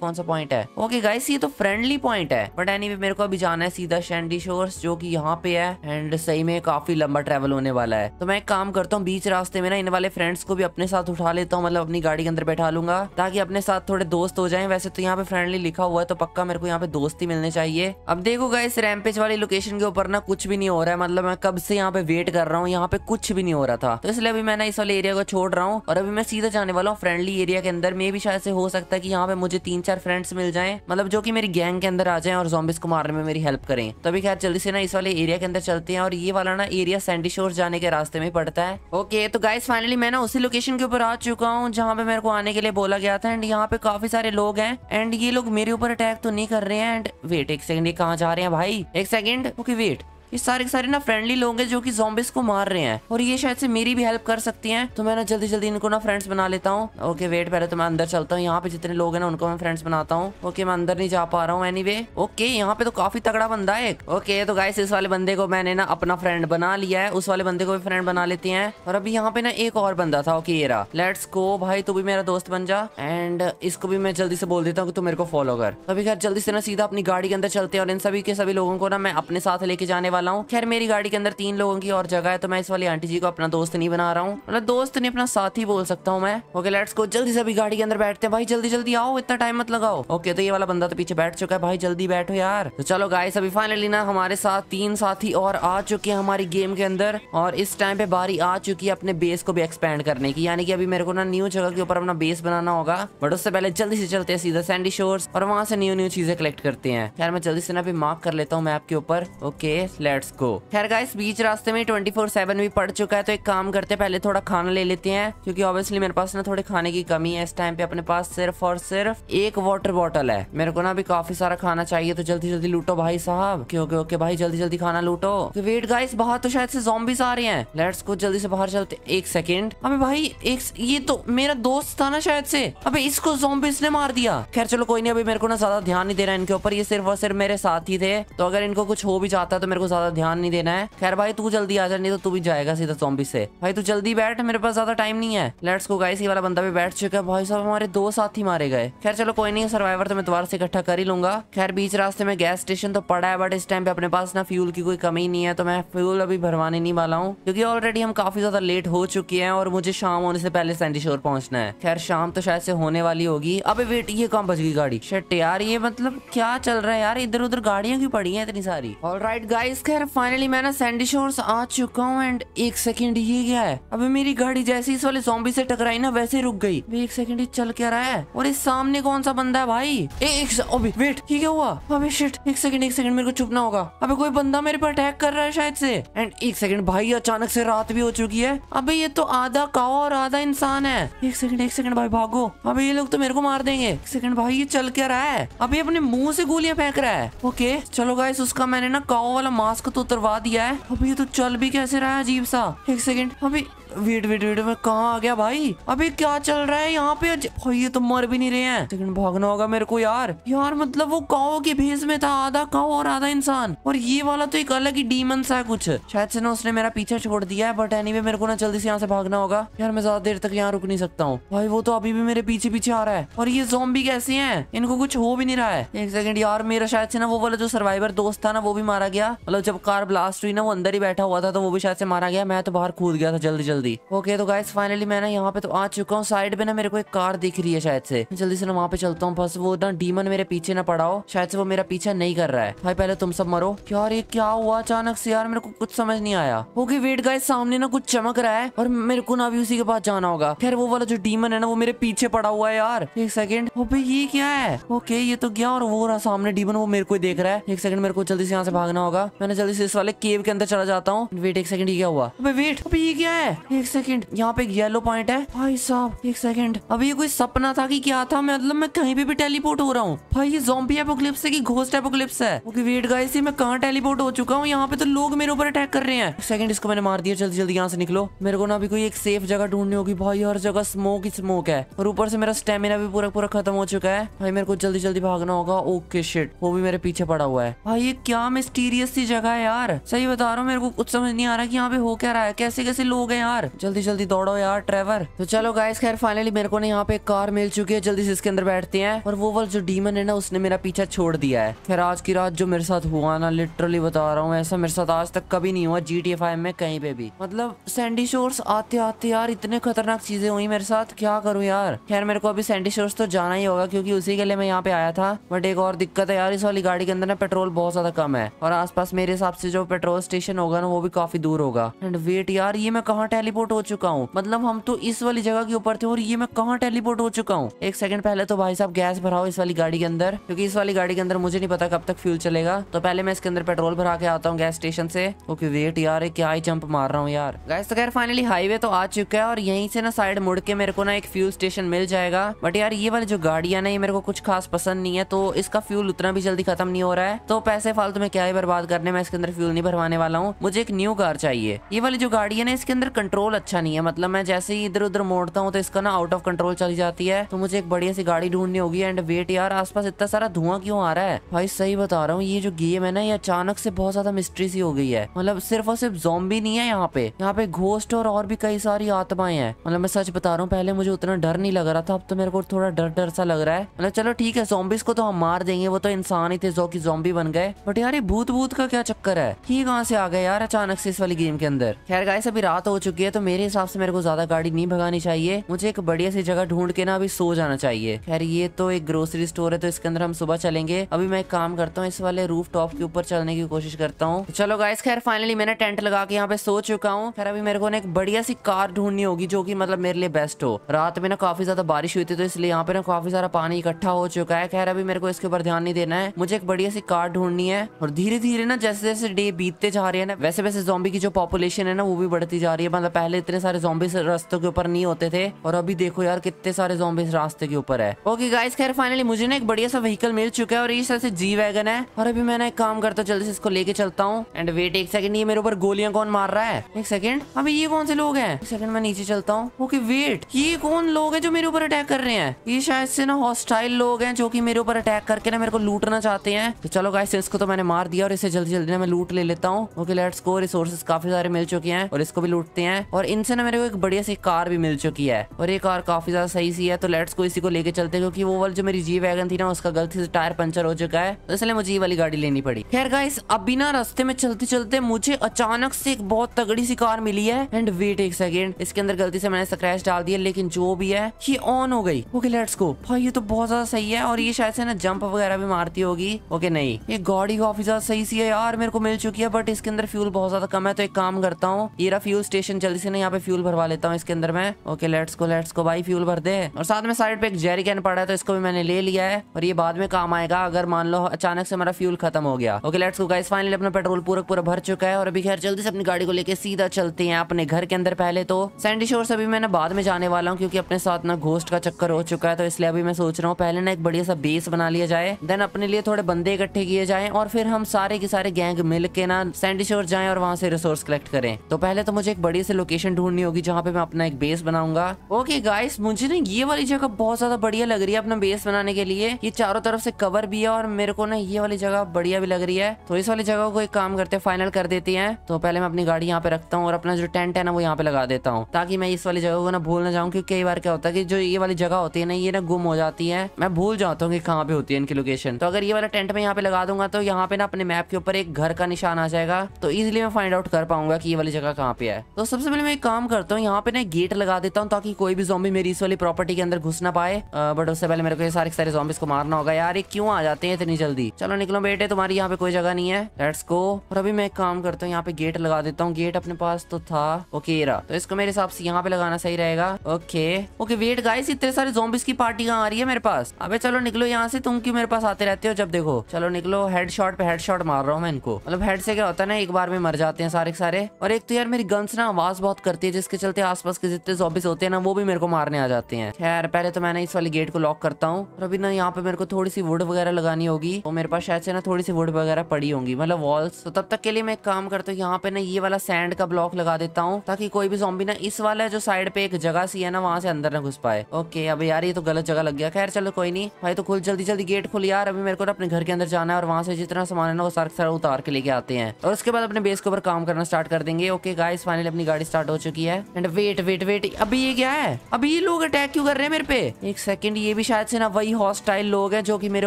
कौन सा पॉइंट है ओके गाइस ये तो फ्रेंडली पॉइंट है बट एनी anyway, मेरे को अभी जाना है सीधा शैंडी शोर्स जो कि यहाँ पे है एंड सही में काफी लंबा ट्रेवल होने वाला है तो मैं एक काम करता हूँ बीच रास्ते में ना इन वाले फ्रेंड्स को भी अपने साथ उठा लेता हूँ मतलब अपनी गाड़ी के अंदर बैठा लूंगा ताकि अपने साथ थोड़े दोस्त हो जाए वैसे तो यहाँ पे फ्रेंडली लिखा हुआ है तो पक्का मेरे को यहाँ पे दोस्त ही मिलने चाहिए अब देखो गाइस रैम्पेज वाली लोकेशन के ऊपर ना कुछ भी नहीं हो रहा है मतलब मैं कब से यहाँ पे वेट कर रहा हूँ यहाँ पे कुछ भी नहीं हो रहा था तो इसलिए अभी मैं इस वाले एरिया को छोड़ रहा हूँ और अभी मैं सीधा जाने वाला हूँ फ्रेंडली एरिया के अंदर मे भी शायद से हो सकता है कि यहाँ पे मुझे तीन चार फ्रेंड्स मिल जाए मतलब जो की मेरी गैंग के अंदर आ जाए और जॉम्बिस को मारने में मेरी हेल्प करें तो अभी खैर जल्दी से ना इस वाले एरिया के अंदर चलते हैं और ये वाला ना एरिया सैंडी शोर जाने के रास्ते में पड़ता है ओके तो गाइस फाइनली मैं ना उसी लोकेशन के ऊपर आ चुका हूँ जहाँ पे मेरे को आने के लिए बोला गया था एंड यहाँ पे काफी सारे लोग हैं एंड ये लोग मेरे ऊपर अटैक तो नहीं कर रहे हैं एंड वेट एक सेकंड ये कहाँ जा रहे हैं भाई एक सेकंड ओके वेट ये सारे के सारे ना फ्रेंडली लोग हैं जो कि जोम्बिस को मार रहे हैं और ये शायद से मेरी भी हेल्प कर सकती हैं तो मैं ना जल्दी जल्दी इनको ना फ्रेंड्स बना लेता हूँ ओके वेट पहले तो मैं अंदर चलता हूँ यहाँ पे जितने लोग हैं ना उनको मैं फ्रेंड्स बनाता हूँ ओके मैं अंदर नहीं जा पा रहा हूँ एनी ओके यहाँ पे तो काफी तगड़ा बंदा है ओके तो गाइस इस वाले बंदे को मैंने ना अपना फ्रेंड बना लिया है उस वाले बंदे को भी फ्रेंड बना लेती है और अभी यहाँ पे ना एक और बंदा था ओके येरा लेट्स गो भाई तू भी मेरा दोस्त बन जा एंड इसको भी मैं जल्दी से बोल देता हूँ कि तू मेरे को फॉलो कर अभी खैर जल्दी से ना सीधा अपनी गाड़ी के अंदर चलते हैं और इन सभी के सभी लोगों को ना मैं अपने साथ लेके जाने वाला वाला हूँ खैर मेरी गाड़ी के अंदर तीन लोगों की और जगह है तो मैं इस वाली आंटी जी को अपना दोस्त नहीं बना रहा हूँ मतलब दोस्त नहीं अपना साथ बोल सकता हूँ मैं ओके लेट्स को जल्दी से अभी गाड़ी के अंदर बैठते हैं भाई जल्दी जल्दी आओ इतना टाइम मत लगाओ ओके तो ये वाला बंदा तो पीछे बैठ चुका है भाई जल्दी बैठो यार तो चलो गाय अभी फाइनली ना हमारे साथ तीन साथी और आ चुके हैं हमारी गेम के अंदर और इस टाइम पे बारी आ चुकी है अपने बेस को भी एक्सपेंड करने की यानी कि अभी मेरे को ना न्यू जगह के ऊपर अपना बेस बनाना होगा बट उससे पहले जल्दी से चलते हैं सीधा सैंडी शोर्स और वहां से न्यू न्यू चीजें कलेक्ट करते हैं यार मैं जल्दी से ना अभी मार्क कर लेता हूँ मैप के ऊपर ओके लेट्स गो खैर गाइस बीच रास्ते में ट्वेंटी फोर सेवन भी पड़ चुका है तो एक काम करते हैं पहले थोड़ा खाना ले लेते हैं क्योंकि ऑब्वियसली मेरे पास ना थोड़े खाने की कमी है इस टाइम पे अपने पास सिर्फ और सिर्फ एक वाटर बॉटल है मेरे को ना अभी काफी सारा खाना चाहिए तो जल्दी जल्दी लूटो भाई साहब क्योंकि ओके भाई जल्दी जल्दी खाना लूटो वेट गाइस बाहर तो शायद से जॉम्बिस आ रहे हैं लेट्स को जल्दी से बाहर चलते एक सेकेंड अभी भाई एक ये तो मेरा दोस्त था ना शायद से अभी इसको जॉम्बिस ने मार दिया खैर चलो कोई नहीं अभी मेरे को ना ज्यादा ध्यान नहीं दे है इनके ऊपर ये सिर्फ और सिर्फ मेरे साथ ही थे तो अगर इनको कुछ हो भी जाता तो मेरे को ज्यादा ध्यान नहीं देना है खैर भाई तू जल्दी आ जा नहीं तो तू भी जाएगा सीधा जॉम्बी से भाई तू जल्दी बैठ मेरे पास ज्यादा टाइम नहीं है लेट्स को गाइस ये वाला बंदा भी बैठ चुका है भाई साहब हमारे दो साथी मारे गए खैर चलो कोई नहीं सर्वाइवर तो मैं दोबारा से इकट्ठा कर ही लूंगा खैर बीच रास्ते में गैस स्टेशन तो पड़ा है बट इस टाइम पे अपने पास ना फ्यूल की कोई कमी नहीं है तो मैं फ्यूल अभी भरवाने नहीं वाला हूँ क्योंकि ऑलरेडी हम काफी ज्यादा लेट हो चुके हैं और मुझे शाम होने से पहले सैंडी शोर पहुंचना है खैर शाम तो शायद से होने वाली होगी अब वेट ये कहाँ बच गई गाड़ी शट यार ये मतलब क्या चल रहा है यार इधर उधर गाड़ियां क्यों पड़ी है इतनी सारी ऑल राइट गाइस खैर फाइनली मैं ना सैंडी शोर्स आ चुका हूँ एंड एक सेकंड ये क्या है अभी मेरी गाड़ी जैसे इस वाले सॉम्बी से टकराई ना वैसे रुक गई एक सेकंड ये चल क्या रहा है और इस सामने कौन सा बंदा है भाई ए, एक अभी वेट ये क्या हुआ अभी शिट एक सेकंड एक सेकंड मेरे को छुपना होगा अभी कोई बंदा मेरे पर अटैक कर रहा है शायद से एंड एक सेकंड भाई अचानक से रात भी हो चुकी है अभी ये तो आधा काओ और आधा इंसान है एक सेकंड एक सेकंड भाई भागो अभी ये लोग तो मेरे को मार देंगे एक सेकंड भाई ये चल क्या रहा है अभी अपने मुंह से गोलियां फेंक रहा है ओके चलो गाइस उसका मैंने ना का वाला मास्क मास्क तो उतरवा दिया है अभी ये तो चल भी कैसे रहा है अजीब सा एक सेकेंड अभी वेट वेट वेट मैं कहा आ गया भाई अभी क्या चल रहा है यहाँ पे भाई ये तो मर भी नहीं रहे हैं लेकिन भागना होगा मेरे को यार यार मतलब वो काओ के भेज में था आधा काओ और आधा इंसान और ये वाला तो एक अलग ही डीमन सा है कुछ शायद से ना उसने मेरा पीछा छोड़ दिया है बट एनी anyway, मेरे को ना जल्दी से यहाँ से भागना होगा यार मैं ज्यादा देर तक यहाँ रुक नहीं सकता हूँ भाई वो तो अभी भी मेरे पीछे पीछे आ रहा है और ये जोम्बी कैसे है इनको कुछ हो भी नहीं रहा है एक सेकंड यार मेरा शायद से ना वो वाला जो सर्वाइवर दोस्त था ना वो भी मारा गया मतलब जब कार ब्लास्ट हुई ना वो अंदर ही बैठा हुआ था तो वो भी शायद से मारा गया मैं तो बाहर कूद गया था जल्दी जल्दी जल्दी ओके तो गाइस फाइनली मैं ना यहाँ पे तो आ चुका हूँ साइड में ना मेरे को एक कार दिख रही है शायद से जल्दी से ना वहाँ पे चलता हूँ बस वो ना डीमन मेरे पीछे ना पड़ा हो शायद से वो मेरा पीछा नहीं कर रहा है भाई पहले तुम सब मरो यार ये क्या हुआ अचानक से यार मेरे को कुछ समझ नहीं आया ओके वेट गाइस सामने ना कुछ चमक रहा है और मेरे को ना अभी उसी के पास जाना होगा खैर वो वाला जो डीमन है ना वो मेरे पीछे पड़ा हुआ है यार एक सेकंड ओपे ये क्या है ओके ये तो गया और वो रहा सामने डीमन वो मेरे को देख रहा है एक सेकंड मेरे को जल्दी से यहाँ से भागना होगा मैंने जल्दी से इस वाले केव के अंदर चला जाता हूँ वेट एक सेकंड ये क्या हुआ अबे वेट अबे ये क्या है एक सेकंड यहाँ पे येलो पॉइंट है भाई साहब एक सेकंड अभी ये कोई सपना था कि क्या था मैं मतलब मैं कहीं पे भी टेलीपोर्ट हो रहा हूँ भाई ये जोम्बी एपोक्लिप्स है की घोस्ट एपोक्लिप्स है वेट गाय से मैं कहाँ टेलीपोर्ट हो चुका हूँ यहाँ पे तो लोग मेरे ऊपर अटैक कर रहे हैं सेकंड इसको मैंने मार दिया जल्दी जल्दी यहाँ से निकलो मेरे को ना अभी कोई एक सेफ जगह ढूंढनी होगी भाई हर जगह स्मोक ही स्मोक है और ऊपर से मेरा स्टेमिना भी पूरा पूरा खत्म हो चुका है भाई मेरे को जल्दी जल्दी भागना होगा ओके शिट वो भी मेरे पीछे पड़ा हुआ है भाई ये क्या मिस्टीरियस सी जगह है यार सही बता रहा हूँ मेरे को कुछ समझ नहीं आ रहा कि यहाँ पे हो क्या रहा है कैसे कैसे लोग हैं यार यार जल्दी जल्दी दौड़ो यार ट्रेवर तो चलो गाइस खैर फाइनली मेरे को ना यहाँ पे कार मिल चुकी है जल्दी से इसके अंदर बैठते हैं और वो वाल जो डीमन है ना उसने मेरा पीछा छोड़ दिया है खैर आज की रात जो मेरे साथ हुआ ना लिटरली बता रहा हूँ ऐसा मेरे साथ आज तक कभी नहीं हुआ जी टी में कहीं पे भी मतलब सैंडी शोर्स आते आते यार इतने खतरनाक चीजें हुई मेरे साथ क्या करूँ यार खैर मेरे को अभी सैंडी शोर्स तो जाना ही होगा क्योंकि उसी के लिए मैं यहाँ पे आया था बट एक और दिक्कत है यार इस वाली गाड़ी के अंदर ना पेट्रोल बहुत ज्यादा कम है और आस मेरे हिसाब से जो पेट्रोल स्टेशन होगा ना वो भी काफी दूर होगा एंड वेट यार ये मैं कहाँ टहल टेलीपोर्ट हो चुका हूँ मतलब हम तो इस वाली जगह के ऊपर थे और ये मैं कहाँ टेलीपोर्ट हो चुका हूँ एक सेकंड पहले तो भाई साहब गैस भराओ इस वाली गाड़ी के अंदर क्योंकि इस वाली गाड़ी के अंदर मुझे नहीं पता कब तक फ्यूल चलेगा तो पहले मैं इसके अंदर पेट्रोल भरा के आता हूँ गैस स्टेशन से ओके वेट यार क्या ही जंप मार रहा हूँ यार गैस तो खैर फाइनली हाईवे तो आ चुका है और यहीं से ना साइड मुड़ के मेरे को ना एक फ्यूल स्टेशन मिल जाएगा बट यार ये वाली जो गाड़िया ना ये मेरे को कुछ खास पसंद नहीं है तो इसका फ्यूल उतना भी जल्दी खत्म नहीं हो रहा है तो पैसे फालतू में क्या ही बर्बाद करने मैं इसके अंदर फ्यूल नहीं भरवाने वाला हूँ मुझे एक न्यू कार चाहिए ये वाली जो गाड़ी है ना इसके अंदर कंट्रोल कंट्रोल अच्छा नहीं है मतलब मैं जैसे ही इधर उधर मोड़ता हूँ तो इसका ना आउट ऑफ कंट्रोल चली जाती है तो मुझे एक बढ़िया सी गाड़ी ढूंढनी होगी एंड वेट यार आसपास इतना सारा धुआं क्यों आ रहा है भाई सही बता रहा हूँ ये जो गेम है ना ये अचानक से बहुत ज्यादा मिस्ट्री सी हो गई है मतलब सिर्फ और सिर्फ जोम्बी नहीं है यहाँ पे यहाँ पे घोस्ट और और भी कई सारी आत्माएं हैं मतलब मैं सच बता रहा हूँ पहले मुझे उतना डर नहीं लग रहा था अब तो मेरे को थोड़ा डर डर सा लग रहा है मतलब चलो ठीक है जॉम्बिस को तो हम मार देंगे वो तो इंसान ही थे जो की जोम्बी बन गए बट यार ये भूत भूत का क्या चक्कर है ये कहाँ से आ गए यार अचानक से इस वाली गेम के अंदर खैर गाय अभी रात हो चुकी है है तो मेरे हिसाब से मेरे को ज्यादा गाड़ी नहीं भगानी चाहिए मुझे एक बढ़िया सी जगह ढूंढ के ना अभी सो जाना चाहिए खैर ये तो एक ग्रोसरी स्टोर है तो इसके अंदर हम सुबह चलेंगे अभी मैं एक काम करता हूँ इस वाले रूफ टॉप के ऊपर चलने की कोशिश करता हूँ चलो गाइस खैर फाइनली मैंने टेंट लगा के यहाँ पे सो चुका हूँ खैर अभी मेरे को ना एक बढ़िया सी कार ढूंढनी होगी जो की मतलब मेरे लिए बेस्ट हो रात में ना काफी ज्यादा बारिश हुई थी तो इसलिए यहाँ पे ना काफी सारा पानी इकट्ठा हो चुका है खैर अभी मेरे को इसके ऊपर ध्यान नहीं देना है मुझे एक बढ़िया सी कार ढूंढनी है और धीरे धीरे ना जैसे जैसे डे बीतते जा रहे हैं ना वैसे वैसे जॉम्बी की जो पॉपुलेशन है ना वो भी बढ़ती जा रही है मतलब पहले इतने सारे जोबिस रास्तों के ऊपर नहीं होते थे और अभी देखो यार कितने सारे जोबिस रास्ते के ऊपर है ओके गाइस खैर फाइनली मुझे ना एक बढ़िया सा व्हीकल मिल चुका है और इस तरह से जी वैगन है और अभी मैंने एक काम करता हूँ जल्दी से इसको लेके चलता हूँ एंड वेट एक सेकंड ये मेरे ऊपर गोलियां कौन मार रहा है एक सेकंड अभी ये कौन से लोग है एक सेकंड मैं नीचे चलता हूँ ओके वेट ये कौन लोग है जो मेरे ऊपर अटैक कर रहे हैं ये शायद से ना हॉस्टाइल लोग है जो की मेरे ऊपर अटैक करके ना मेरे को लूटना चाहते हैं तो चलो गाइस इसको तो मैंने मार दिया और इसे जल्दी जल्दी ना मैं लूट ले लेता हूँ ओके लेट्स को रिसोर्सेस काफी सारे मिल चुके हैं और इसको भी लूटते हैं है और इनसे ना मेरे को एक बढ़िया सी कार भी मिल चुकी है और ये कार काफी ज्यादा सही सी है तो लेट्स को इसी को लेके चलते क्योंकि वो वाली जो मेरी जी वैगन थी ना उसका गलती से टायर पंचर हो चुका है तो इसलिए मुझे ये वाली गाड़ी लेनी पड़ी खैर गाइस अभी ना रास्ते में चलते चलते मुझे अचानक से एक बहुत तगड़ी सी कार मिली है एंड वेट एक सेकेंड इसके अंदर गलती से मैंने स्क्रैच डाल दिया लेकिन जो भी है ये ऑन हो गई ओके लेट्स को भाई ये तो बहुत ज्यादा सही है और ये शायद से ना जंप वगैरह भी मारती होगी ओके नहीं ये गाड़ी काफी ज्यादा सही सी है यार मेरे को मिल चुकी है बट इसके अंदर फ्यूल बहुत ज्यादा कम है तो एक काम करता हूँ ये फ्यूल स्टेशन जल्दी से ना यहाँ पे फ्यूल भरवा लेता हूँ इसके अंदर में ओके लेट्स को लेट्स को भाई फ्यूल भर दे और साथ में साइड पे एक जेरी कैन पड़ा है तो इसको भी मैंने ले लिया है और ये बाद में काम आएगा अगर मान लो अचानक से हमारा फ्यूल खत्म हो गया okay let's go guys finally अपना पेट्रोल पूरा पूरा भर चुका है और अभी खैर जल्दी से अपनी गाड़ी को लेकर सीधा चलते हैं अपने घर के अंदर पहले तो सैंडी शोर से अभी मैं बाद में जाने वाला हूँ क्योंकि अपने साथ ना घोस्ट का चक्कर हो चुका है तो इसलिए अभी मैं सोच रहा हूँ पहले ना एक बढ़िया सा बेस बना लिया जाए देन अपने लिए थोड़े बंदे इकट्ठे किए जाए और फिर हम सारे के सारे गैंग मिल के ना सैंडी शोर जाए और वहाँ से रिसोर्स कलेक्ट करें तो पहले तो मुझे एक बड़ी से लोकेशन ढूंढनी होगी जहाँ पे मैं अपना एक बेस बनाऊंगा ओके गाइस मुझे ना ये वाली जगह बहुत ज्यादा बढ़िया लग रही है अपना बेस बनाने के लिए ये चारों तरफ से कवर भी है और मेरे को ना ये वाली जगह बढ़िया भी लग रही है तो इस वाली जगह को एक काम करते फाइनल कर देते हैं तो पहले मैं अपनी गाड़ी यहाँ पे रखता हूँ और अपना जो टेंट है ना वो यहाँ पे लगा देता हूँ ताकि मैं इस वाली जगह को ना भूल ना जाऊँ क्योंकि कई बार क्या होता है कि जो ये वाली जगह होती है ना ये ना गुम हो जाती है मैं भूल जाता हूँ कि कहाँ पे होती है इनकी लोकेशन तो अगर ये वाला टेंट मैं यहाँ पे लगा दूंगा तो यहाँ पे ना अपने मैप के ऊपर एक घर का निशान आ जाएगा तो इजिली मैं फाइंड आउट कर पाऊंगा कि ये वाली जगह कहाँ पे है तो सबसे सबसे पहले मैं एक काम करता हूँ यहाँ पे ना गेट लगा देता हूँ ताकि कोई भी जॉम्बी मेरी इस वाली प्रॉपर्टी के अंदर घुस ना पाए बट उससे पहले मेरे को ये सारे सारे जॉम्बिस को मारना होगा यार ये क्यों आ जाते हैं इतनी जल्दी चलो निकलो बेटे तुम्हारी यहाँ पे कोई जगह नहीं है लेट्स गो और अभी मैं एक काम करता हूँ यहाँ पे गेट लगा देता हूँ गेट अपने पास तो था ओके रहा तो इसको मेरे हिसाब से यहाँ पे लगाना सही रहेगा ओके ओके वेट गाइस इतने सारे जॉम्बिस की पार्टी आ रही है मेरे पास अबे चलो निकलो यहाँ से तुम क्यों मेरे पास आते रहते हो जब देखो चलो निकलो हेड पे हेड मार रहा हूँ मैं इनको मतलब हेड से क्या होता है ना एक बार में मर जाते हैं सारे सारे और एक तो यार मेरी गन्स ना आवाज आवाज़ बहुत करती है जिसके चलते आसपास के जितने जॉबिस होते हैं ना वो भी मेरे को मारने आ जाते हैं खैर पहले तो मैं इस वाले गेट को लॉक करता हूँ और अभी ना यहाँ पे मेरे को थोड़ी सी वुड वगैरह लगानी होगी तो मेरे पास शायद से ना थोड़ी सी वुड वगैरह पड़ी होंगी मतलब वॉल्स तो तब तक के लिए मैं एक काम करता हूँ यहाँ पे ना ये वाला सैंड का ब्लॉक लगा देता हूँ ताकि कोई भी जॉम्बी ना इस वाला जो साइड पे एक जगह सी है ना वहाँ से अंदर ना घुस पाए ओके अब यार ये तो गलत जगह लग गया खैर चलो कोई नहीं भाई तो खुल जल्दी जल्दी गेट खुल यार अभी मेरे को ना अपने घर के अंदर जाना है और वहाँ से जितना सामान है ना वो सारा सारा उतार के लेके आते हैं और उसके बाद अपने बेस के ऊपर काम करना स्टार्ट कर देंगे ओके गाइस फाइनली अपनी गाड़ी स्टार्ट हो चुकी है एंड वेट वेट वेट अभी ये क्या है अभी ये लोग अटैक क्यों कर रहे हैं मेरे पे एक सेकंड ये भी शायद से ना वही हॉस्टाइल लोग हैं जो कि मेरे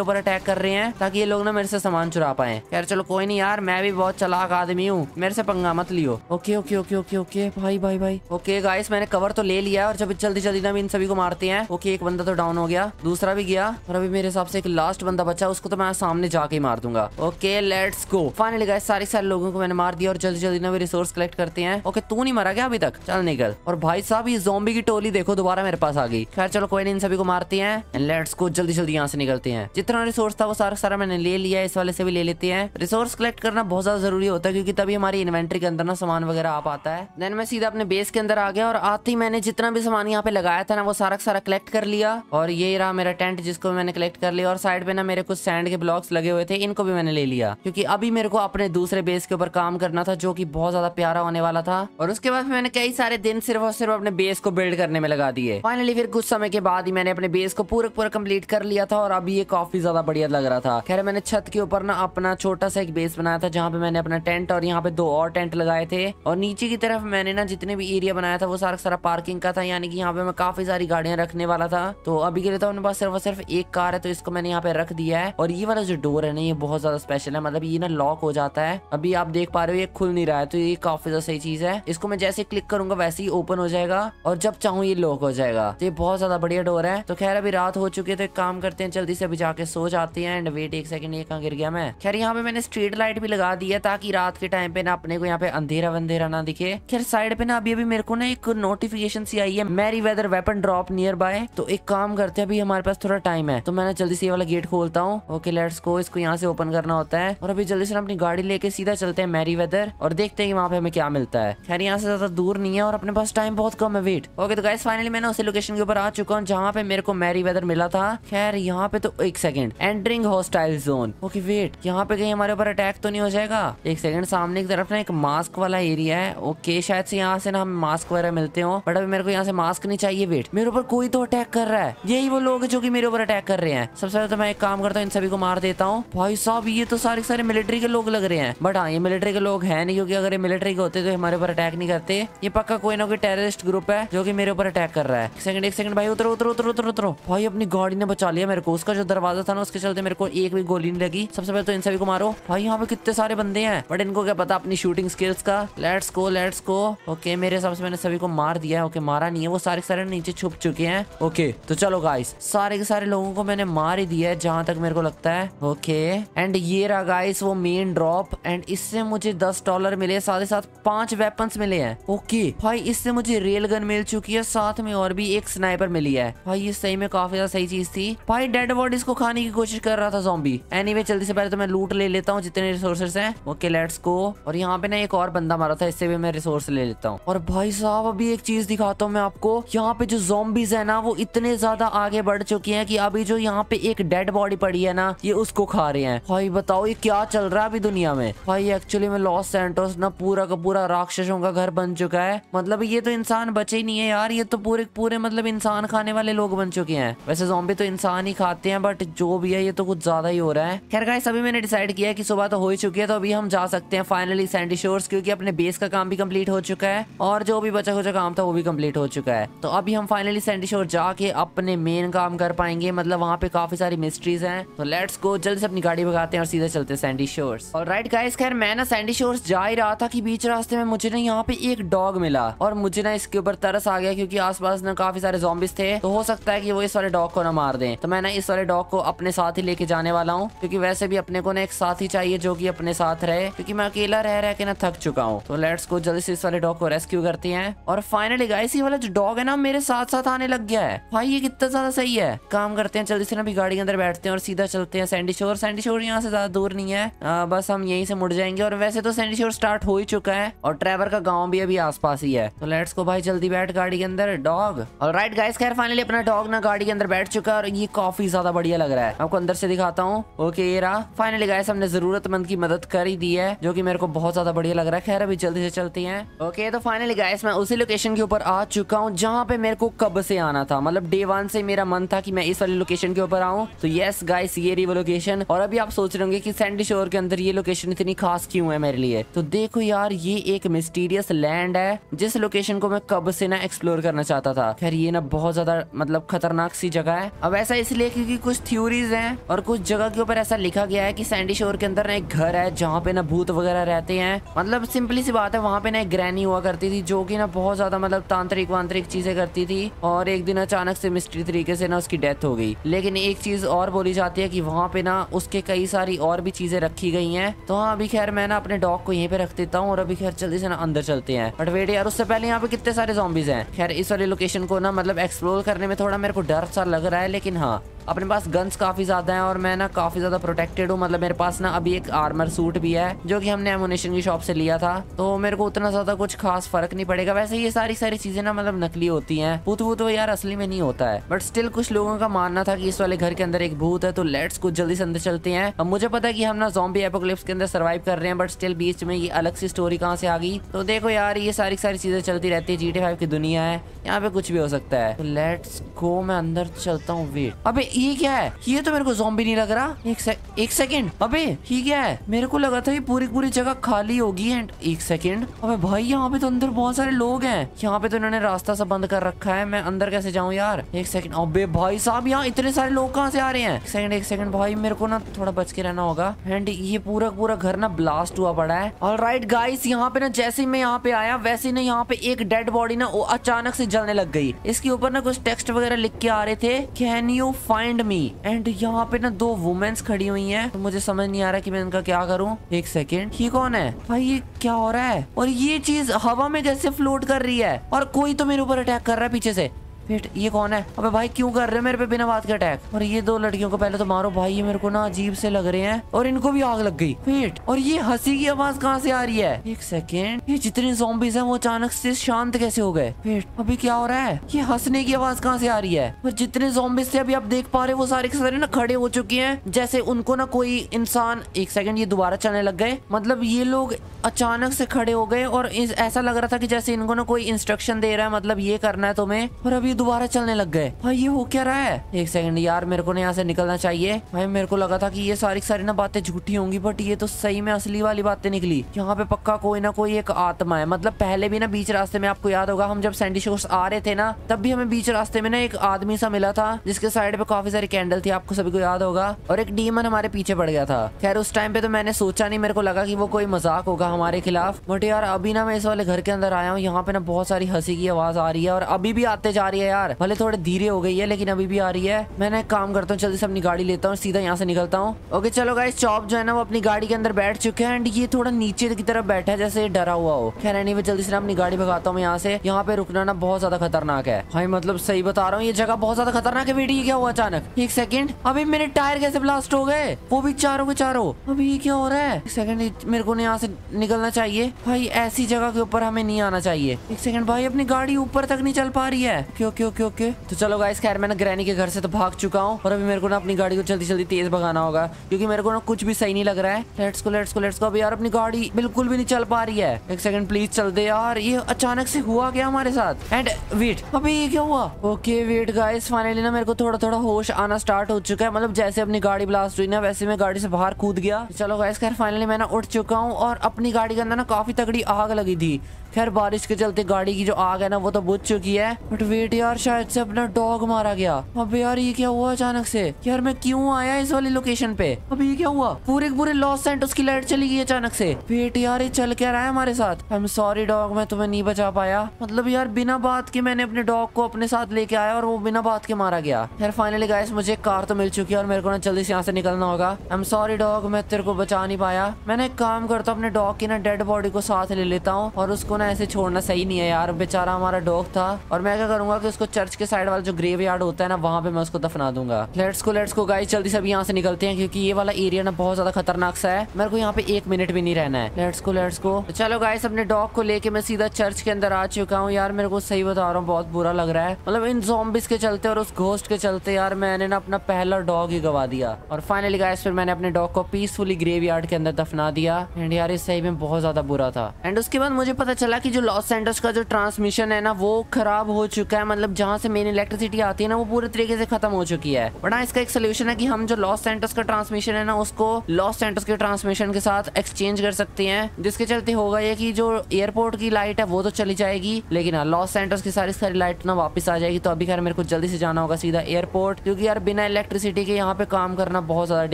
ऊपर अटैक कर रहे हैं ताकि ये लोग ना मेरे से सामान चुरा पाए यार चलो कोई नहीं यार मैं भी बहुत चलाक आदमी हूँ मेरे से पंगा मत लियो okay okay okay okay okay भाई भाई भाई ओके गाइस मैंने कवर तो ले लिया और जब जल्दी जल्दी ना इन सभी को मारते हैं ओके एक बंदा तो डाउन हो गया दूसरा भी गया और अभी मेरे हिसाब से एक लास्ट बंदा बचा उसको तो मैं सामने जाके मार दूंगा okay let's go finally guys सारे सारे लोगों को मैंने मार दिया और जल्दी जल्दी ना वे रिसोर्स कलेक्ट करते हैं ओके तू नहीं मरा मरा क्या अभी तक चल निकल और भाई साहब ये जोम्बी की टोली देखो दोबारा मेरे पास आ गई खैर चलो कोई नहीं इन सभी को मारती है लेट्स को जल्दी जल्दी यहाँ से निकलते हैं जितना रिसोर्स था वो सारा सारा मैंने ले लिया इस वाले से भी ले लेते हैं रिसोर्स कलेक्ट करना बहुत ज्यादा जरूरी होता है क्योंकि तभी हमारी इन्वेंट्री के अंदर ना सामान वगैरह आ पाता है देन मैं सीधा अपने बेस के अंदर आ गया और आते ही मैंने जितना भी सामान यहाँ पे लगाया था ना वो सारा सारा कलेक्ट कर लिया और ये रहा मेरा टेंट जिसको मैंने कलेक्ट कर लिया और साइड पे ना मेरे कुछ सैंड के ब्लॉक्स लगे हुए थे इनको भी मैंने ले लिया क्योंकि अभी मेरे को अपने दूसरे बेस के ऊपर काम करना था जो कि बहुत ज्यादा प्यारा होने वाला था और उसके बाद बस मैंने कई सारे दिन सिर्फ और सिर्फ अपने बेस को बिल्ड करने में लगा दिए फाइनली फिर कुछ समय के बाद ही मैंने अपने बेस को पूरा पूरा कम्प्लीट कर लिया था और अभी ये काफी ज्यादा बढ़िया लग रहा था खैर मैंने छत के ऊपर ना अपना छोटा सा एक बेस बनाया था जहाँ पे मैंने अपना टेंट और यहाँ पे दो और टेंट लगाए थे और नीचे की तरफ मैंने ना जितने भी एरिया बनाया था वो सारा सारा पार्किंग का था यानी कि यहाँ पे मैं काफी सारी गाड़ियां रखने वाला था तो अभी के लिए तो अपने पास सिर्फ और सिर्फ एक कार है तो इसको मैंने यहाँ पे रख दिया है और ये वाला जो डोर है ना ये बहुत ज्यादा स्पेशल है मतलब ये ना लॉक हो जाता है अभी आप देख पा रहे हो ये खुल नहीं रहा है तो ये काफी ज्यादा सही चीज है इसको मैं जैसे क्लिक करूंगा वैसे ही ओपन हो जाएगा और जब चाहूँ ये लॉक हो जाएगा तो ये बहुत ज्यादा बढ़िया डोर है तो खैर अभी रात हो चुकी है तो एक काम करते हैं जल्दी से अभी जाके सो जाते हैं एंड वेट एक सेकंड ये कहाँ गिर गया मैं खैर यहाँ पे मैंने स्ट्रीट लाइट भी लगा दी है ताकि रात के टाइम पे ना अपने को यहाँ पे अंधेरा वंधेरा ना दिखे खैर साइड पे ना अभी अभी मेरे को ना एक नोटिफिकेशन सी आई है Merryweather weapon drop nearby तो एक काम करते हैं अभी हमारे पास थोड़ा टाइम है तो मैंने जल्दी से ये वाला गेट खोलता हूँ ओके लेट्स को इसको यहाँ से ओपन करना होता है और अभी जल्दी से अपनी गाड़ी लेके सीधा चलते हैं मैरी वेदर और देखते हैं वहाँ पे हमें क्या मिलता है खैर यहाँ से ज़्यादा दूर नहीं है और अपने पास टाइम बहुत कम है वेट ओके तो गाइस फाइनली मैंने उसी लोकेशन के ऊपर आ चुका हूँ जहाँ पे मेरे को मैरी वेदर मिला था खैर यहाँ पे तो एक second entering hostile zone okay wait यहाँ पे कहीं हमारे ऊपर अटैक तो नहीं हो जाएगा एक सेकंड सामने की तरफ ना एक मास्क वाला एरिया है ओके शायद से यहाँ से ना हम मास्क वगैरह मिलते हो बट अभी मेरे को यहाँ से मास्क नहीं चाहिए वेट मेरे ऊपर कोई तो अटैक कर रहा है यही वो लोग है जो की मेरे ऊपर अटैक कर रहे हैं सबसे पहले तो मैं एक काम करता हूँ इन सभी को मार देता हूँ भाई साहब ये तो सारे सारे मिलिट्री के लोग लग रहे हैं बट हाँ ये मिलिट्री के लोग है नहीं क्योंकि अगर ये मिलिट्री के होते तो हमारे ऊपर अटैक नहीं कर रहते ये पक्का कोई ना कोई टेररिस्ट ग्रुप है जो की मेरे ऊपर अटैक कर रहा है एक सेकंड एक सेकंड भाई उतरो उतरो उतरो उतरो उतरो भाई अपनी गाड़ी ने बचा लिया मेरे को उसका जो दरवाजा था ना उसके चलते मेरे को एक भी गोली नहीं लगी सबसे पहले तो इन सभी को मारो भाई यहाँ पे कितने सारे बंदे हैं बट इनको क्या पता अपनी शूटिंग स्किल्स का let's go let's go okay मेरे हिसाब से मैंने सभी को मार दिया ओके मारा नहीं है वो सारे सारे नीचे छुप चुके हैं ओके तो चलो गाइस सारे के सारे लोगों को मैंने मार ही दिया है जहां तक मेरे को लगता है ओके एंड ये रहा गाइस वो मेन ड्रॉप एंड इससे मुझे दस डॉलर मिले साथ ही साथ पांच वेपन्स मिले हैं है ओके भाई इससे मुझे रेल गन मिल चुकी है साथ में और भी एक स्नाइपर मिली है भाई ये सही में काफी ज्यादा सही चीज थी भाई डेड बॉडीज को खाने की कोशिश कर रहा था जोबी एनी anyway, जल्दी से पहले तो मैं लूट ले लेता हूँ जितने रिसोर्सेस है ओके लेट्स को और यहाँ पे ना एक और बंदा मारा था इससे भी मैं रिसोर्स ले लेता हूँ और भाई साहब अभी एक चीज दिखाता हूँ मैं आपको यहाँ पे जो जोम्बीज है ना वो इतने ज्यादा आगे बढ़ चुकी है की अभी जो यहाँ पे एक डेड बॉडी पड़ी है ना ये उसको खा रहे हैं भाई बताओ ये क्या चल रहा है अभी दुनिया में भाई एक्चुअली में लॉस सेंटोस ना पूरा का पूरा राक्षसों का घर बन चुका है मतलब ये तो इंसान बचे ही नहीं है यार ये तो पूरे पूरे मतलब इंसान खाने वाले लोग बन चुके हैं वैसे जोम्बी तो इंसान ही खाते हैं बट जो भी है ये तो कुछ ज्यादा ही हो रहा है खैर गाइस सभी मैंने डिसाइड किया कि सुबह तो हो ही चुकी है तो अभी हम जा सकते हैं फाइनली सैंडी शोर्स क्यूँकी अपने बेस का काम भी कम्प्लीट हो चुका है और जो भी बचा खुचा काम था वो भी कम्प्लीट हो चुका है तो अभी हम फाइनली सैंडी शोर जाके अपने मेन काम कर पाएंगे मतलब वहाँ पे काफी सारी मिस्ट्रीज है तो लेट्स गो जल्द से अपनी गाड़ी भगाते हैं और सीधे चलते हैं सैंडी शोर्स और राइट गाइस खैर मैं ना सैंडी शोर्स जा ही रहा था कि बीच रास्ते में मुझे ना यहाँ पे एक डॉग मिला और मुझे ना इसके ऊपर तरस आ गया क्योंकि आसपास ना काफी सारे जॉम्बिस थे तो हो सकता है कि वो इस वाले डॉग को ना मार दें तो मैं ना इस वाले डॉग को अपने साथ ही लेके जाने वाला हूँ क्योंकि वैसे भी अपने को ना एक साथी चाहिए जो की अपने साथ रहे क्योंकि मैं अकेला रह रह के ना थक चुका हूँ तो लेट्स को जल्दी से इस वाले डॉग को रेस्क्यू करते हैं और फाइनली गाय वाला जो डॉग है ना मेरे साथ साथ आने लग गया है भाई ये कितना ज्यादा सही है काम करते हैं जल्दी से ना भी गाड़ी के अंदर बैठते हैं और सीधा चलते हैं सैंडी शोर सैंडी शोर यहाँ से ज्यादा दूर नहीं है आ, बस हम यहीं से मुड़ जाएंगे और वैसे तो सैंडी शोर स्टार्ट हो ही चुका है और ट्रेवर का गाँव भी ये भी आसपास ही है तो लेट्स को भाई जल्दी बैठ गाड़ी के अंदर डॉग और राइट गाइस खैर फाइनली अपना डॉग ना गाड़ी के अंदर बैठ चुका है और ये काफी ज्यादा बढ़िया लग रहा है आपको अंदर से दिखाता हूँ ओके ये रहा फाइनली गाइस हमने जरूरतमंद की मदद कर ही दी है जो की मेरे को बहुत ज्यादा बढ़िया लग रहा है खैर अभी जल्दी से चलती है ओके तो फाइनली गाइस मैं उसी लोकेशन के ऊपर आ चुका हूँ जहाँ पे मेरे को कब से आना था मतलब डे वन से मेरा मन था की मैं इस वाली लोकेशन के ऊपर आऊँ तो यस गाइस ये रही वो लोकेशन और अभी आप सोच रहे होंगे की सैंडी शोर के अंदर ये लोकेशन इतनी खास क्यूँ है मेरे लिए तो देखो यार ये एक मिस्टीरियस लैब लैंड है जिस लोकेशन को मैं कब से ना एक्सप्लोर करना चाहता था खैर ये ना बहुत ज्यादा मतलब खतरनाक सी जगह है अब ऐसा इसलिए क्योंकि कुछ थ्योरीज हैं और कुछ जगह के ऊपर ऐसा लिखा गया है कि सैंडी शोर के अंदर ना एक घर है जहाँ पे ना भूत वगैरह रहते हैं मतलब सिंपली सी बात है वहाँ पे ना एक ग्रैनी हुआ करती थी जो की ना बहुत ज्यादा मतलब तांत्रिक वांत्रिक चीजें करती थी और एक दिन अचानक से मिस्ट्री तरीके से ना उसकी डेथ हो गई लेकिन एक चीज और बोली जाती है की वहाँ पे ना उसके कई सारी और भी चीजें रखी गई है तो हाँ अभी खैर मैं ना अपने डॉग को यहीं पे रख देता हूँ और अभी खैर जल्दी से ना अंदर चलते सकते हैं बट वेट यार उससे पहले यहाँ पे कितने सारे जॉम्बीज हैं खैर इस वाली लोकेशन को ना मतलब एक्सप्लोर करने में थोड़ा मेरे को डर सा लग रहा है लेकिन हाँ अपने पास गन्स काफ़ी ज़्यादा है और मैं ना काफ़ी ज़्यादा प्रोटेक्टेड हूँ मतलब मेरे पास ना अभी एक आर्मर सूट भी है जो की हमने एमोनेशन की शॉप से लिया था तो मेरे को उतना ज़्यादा कुछ खास फ़र्क नहीं पड़ेगा वैसे ये सारी सारी चीज़ें ना मतलब नकली होती है भूत वूत तो यार असली में नहीं होता है बट स्टिल कुछ लोगों का मानना था कि इस वाले घर के अंदर एक भूत है तो लेट्स कुछ जल्दी से अंदर चलते हैं अब मुझे पता है कि हम ना जॉम्बी एपोक्लिप्स के अंदर सर्वाइव कर रहे हैं बट स्टिल बीच में ये अलग सी स्टोरी कहाँ से आ गई तो देखो यार ये सारी सारी चीज़ें चलती रहती है जी फाइव की दुनिया है यहाँ पे कुछ भी हो सकता है तो लेट्स गो मैं अंदर चलता हूँ वेट अभी ये क्या है ये तो मेरे को जोम्बी नहीं लग रहा एक से, एक सेकंड अबे ये क्या है मेरे को लगा था ये पूरी पूरी जगह खाली होगी एंड एक सेकंड अबे भाई यहाँ पे तो अंदर बहुत सारे लोग हैं यहाँ पे तो इन्होंने रास्ता सा बंद कर रखा है मैं अंदर कैसे जाऊँ यार एक सेकंड अबे भाई साहब यहाँ इतने सारे लोग कहाँ से आ रहे हैं एक सेकंड एक सेकंड भाई मेरे को ना थोड़ा बच के रहना होगा एंड ये पूरा पूरा घर ना ब्लास्ट हुआ पड़ा है और राइट गाइस यहाँ पे ना जैसे ही मैं यहाँ पे आया वैसे ही ना यहाँ पे एक डेड बॉडी ना अचानक से जलने लग गई इसके ऊपर ना कुछ टेक्स्ट वगैरह लिख के आ रहे थे can you fine find me and यहाँ पे ना दो वुमेन्स खड़ी हुई हैं तो मुझे समझ नहीं आ रहा कि मैं इनका क्या करूँ एक सेकेंड ये कौन है भाई ये क्या हो रहा है और ये चीज हवा में जैसे फ्लोट कर रही है और कोई तो मेरे ऊपर अटैक कर रहा है पीछे से वेट ये कौन है अबे भाई क्यों कर रहे हैं मेरे पे बिना बात के अटैक और ये दो लड़कियों को पहले तो मारो भाई ये मेरे को ना अजीब से लग रहे हैं और इनको भी आग लग गई वेट और ये हंसी की आवाज कहाँ से आ रही है एक सेकेंड ये जितने जॉम्बीज है वो अचानक से शांत कैसे हो गए वेट अभी क्या हो रहा है ये हंसने की आवाज कहाँ से आ रही है और जितने जॉम्बीज थे अभी आप देख पा रहे वो सारे के सारे ना खड़े हो चुके हैं जैसे उनको ना कोई इंसान एक सेकेंड ये दोबारा चलने लग गए मतलब ये लोग अचानक से खड़े हो गए और ऐसा लग रहा था कि जैसे इनको ना कोई इंस्ट्रक्शन दे रहा है मतलब ये करना है तुम्हें और अभी दोबारा चलने लग गए भाई ये हो क्या रहा है एक सेकंड यार मेरे को ना यहाँ से निकलना चाहिए भाई मेरे को लगा था कि ये सारी सारी ना बातें झूठी होंगी बट ये तो सही में असली वाली बातें निकली यहाँ पे पक्का कोई ना कोई एक आत्मा है मतलब पहले भी ना बीच रास्ते में आपको याद होगा हम जब सैंडी शोर्स आ रहे थे ना तब भी हमें बीच रास्ते में ना एक आदमी सा मिला था जिसके साइड पे काफी सारी कैंडल थी आपको सभी को याद होगा और एक डीमन हमारे पीछे पड़ गया था खैर उस टाइम पे तो मैंने सोचा नहीं मेरे को लगा की वो कोई मजाक होगा हमारे खिलाफ बट यार अभी ना मैं इस वाले घर के अंदर आया हूँ यहाँ पे ना बहुत सारी हंसी की आवाज आ रही है और अभी भी आते जा रही है रही है यार भले थोड़े धीरे हो गई है लेकिन अभी भी आ रही है मैंने काम करता हूँ जल्दी से अपनी गाड़ी लेता हूँ सीधा यहाँ से निकलता हूँ ओके चलो गाइस चॉप जो है ना वो अपनी गाड़ी के अंदर बैठ चुके हैं एंड ये थोड़ा नीचे की तरफ बैठा है जैसे डरा हुआ हो खैर नहीं मैं जल्दी से अपनी गाड़ी भगाता हूँ यहाँ से यहाँ पे रुकना ना बहुत ज्यादा खतरनाक है भाई मतलब सही बता रहा हूँ ये जगह बहुत ज्यादा खतरनाक है बेटी ये क्या हुआ अचानक एक सेकंड अभी मेरे टायर कैसे ब्लास्ट हो गए वो भी चारों के चारों अभी ये क्या हो रहा है एक सेकंड मेरे को यहाँ से निकलना चाहिए भाई ऐसी जगह के ऊपर हमें नहीं आना चाहिए एक सेकंड भाई अपनी गाड़ी ऊपर तक नहीं चल पा रही है ओके ओके ओके तो चलो गाइस खैर मैं ना ग्रैनी के घर से तो भाग चुका हूँ और अभी मेरे को ना अपनी गाड़ी को जल्दी जल्दी तेज भगाना होगा क्योंकि मेरे को ना कुछ भी सही नहीं लग रहा है let's go let's go let's को अभी यार अपनी गाड़ी बिल्कुल भी नहीं चल पा रही है एक सेकंड प्लीज चल दे यार ये अचानक से हुआ क्या हमारे साथ एंड वेट अभी ये क्या हुआ ओके वेट गाइस फाइनली ना मेरे को थोड़ा थोड़ा होश आना स्टार्ट हो चुका है मतलब जैसे अपनी गाड़ी ब्लास्ट हुई ना वैसे मैं गाड़ी से बाहर कूद गया चलो गाइस खैर फाइनली मैं ना उठ चुका हूँ और अपनी गाड़ी के अंदर ना काफी तगड़ी आग लगी थी खैर बारिश के चलते गाड़ी की जो आग है ना वो तो बुझ चुकी है बट वेट यार शायद से अपना डॉग मारा गया अब यार ये क्या हुआ अचानक से यार मैं क्यों आया इस वाली लोकेशन पे अब ये क्या हुआ पूरे पूरे लॉस सेंट उसकी लाइट चली गई अचानक से वेट यार ये चल क्या रहा है हमारे साथ आई एम सॉरी डॉग मैं तुम्हें नहीं बचा पाया मतलब यार बिना बात के मैंने अपने डॉग को अपने साथ लेके आया और वो बिना बात के मारा गया यार फाइनली गाइस मुझे कार तो मिल चुकी है और मेरे को ना जल्दी से यहाँ से निकलना होगा आई एम सॉरी डॉग मैं तेरे को बचा नहीं पाया मैंने एक काम करता हूँ अपने डॉग की ना डेड बॉडी को साथ ले लेता हूँ और उसको ना ऐसे छोड़ना सही नहीं है यार बेचारा हमारा डॉग था और मैं क्या करूंगा कि उसको चर्च के साइड वाला जो ग्रेव यार्ड होता है ना वहाँ पे मैं उसको दफना दूंगा let's go let's go guys जल्दी से अभी यहाँ से निकलते हैं क्योंकि ये वाला एरिया ना बहुत ज्यादा खतरनाक सा है मेरे को यहाँ पे एक मिनट भी नहीं रहना है लेट्स को लेट्स को चलो गाइस अपने डॉग को लेके मैं सीधा चर्च के अंदर आ चुका हूँ यार मेरे को सही बता रहा हूँ बहुत बुरा लग रहा है मतलब इन जोम्बिस के चलते और उस घोस्ट के चलते यार मैंने ना अपना पहला डॉग ही गवा दिया और फाइनली गाइस फिर मैंने अपने डॉग को पीसफुली ग्रेव यार्ड के अंदर दफना दिया एंड यार ये सही में बहुत ज्यादा बुरा था एंड उसके बाद मुझे पता चला चला कि जो लॉस सेंटर्स का जो ट्रांसमिशन है ना वो खराब हो चुका है मतलब जहाँ से मेन इलेक्ट्रिसिटी आती है ना वो पूरे तरीके से खत्म हो चुकी है बट इसका एक सोल्यूशन है कि हम जो लॉस सेंटर्स का ट्रांसमिशन है ना उसको लॉस सेंटर्स के ट्रांसमिशन के साथ एक्सचेंज कर सकते हैं जिसके चलते होगा ये की जो एयरपोर्ट की लाइट है वो तो चली जाएगी लेकिन हाँ लॉस सेंटर्स की सारी सारी लाइट ना वापस आ जाएगी तो अभी खैर मेरे को जल्दी से जाना होगा सीधा एयरपोर्ट क्योंकि यार बिना इलेक्ट्रिसिटी के यहाँ पे काम करना बहुत ज्यादा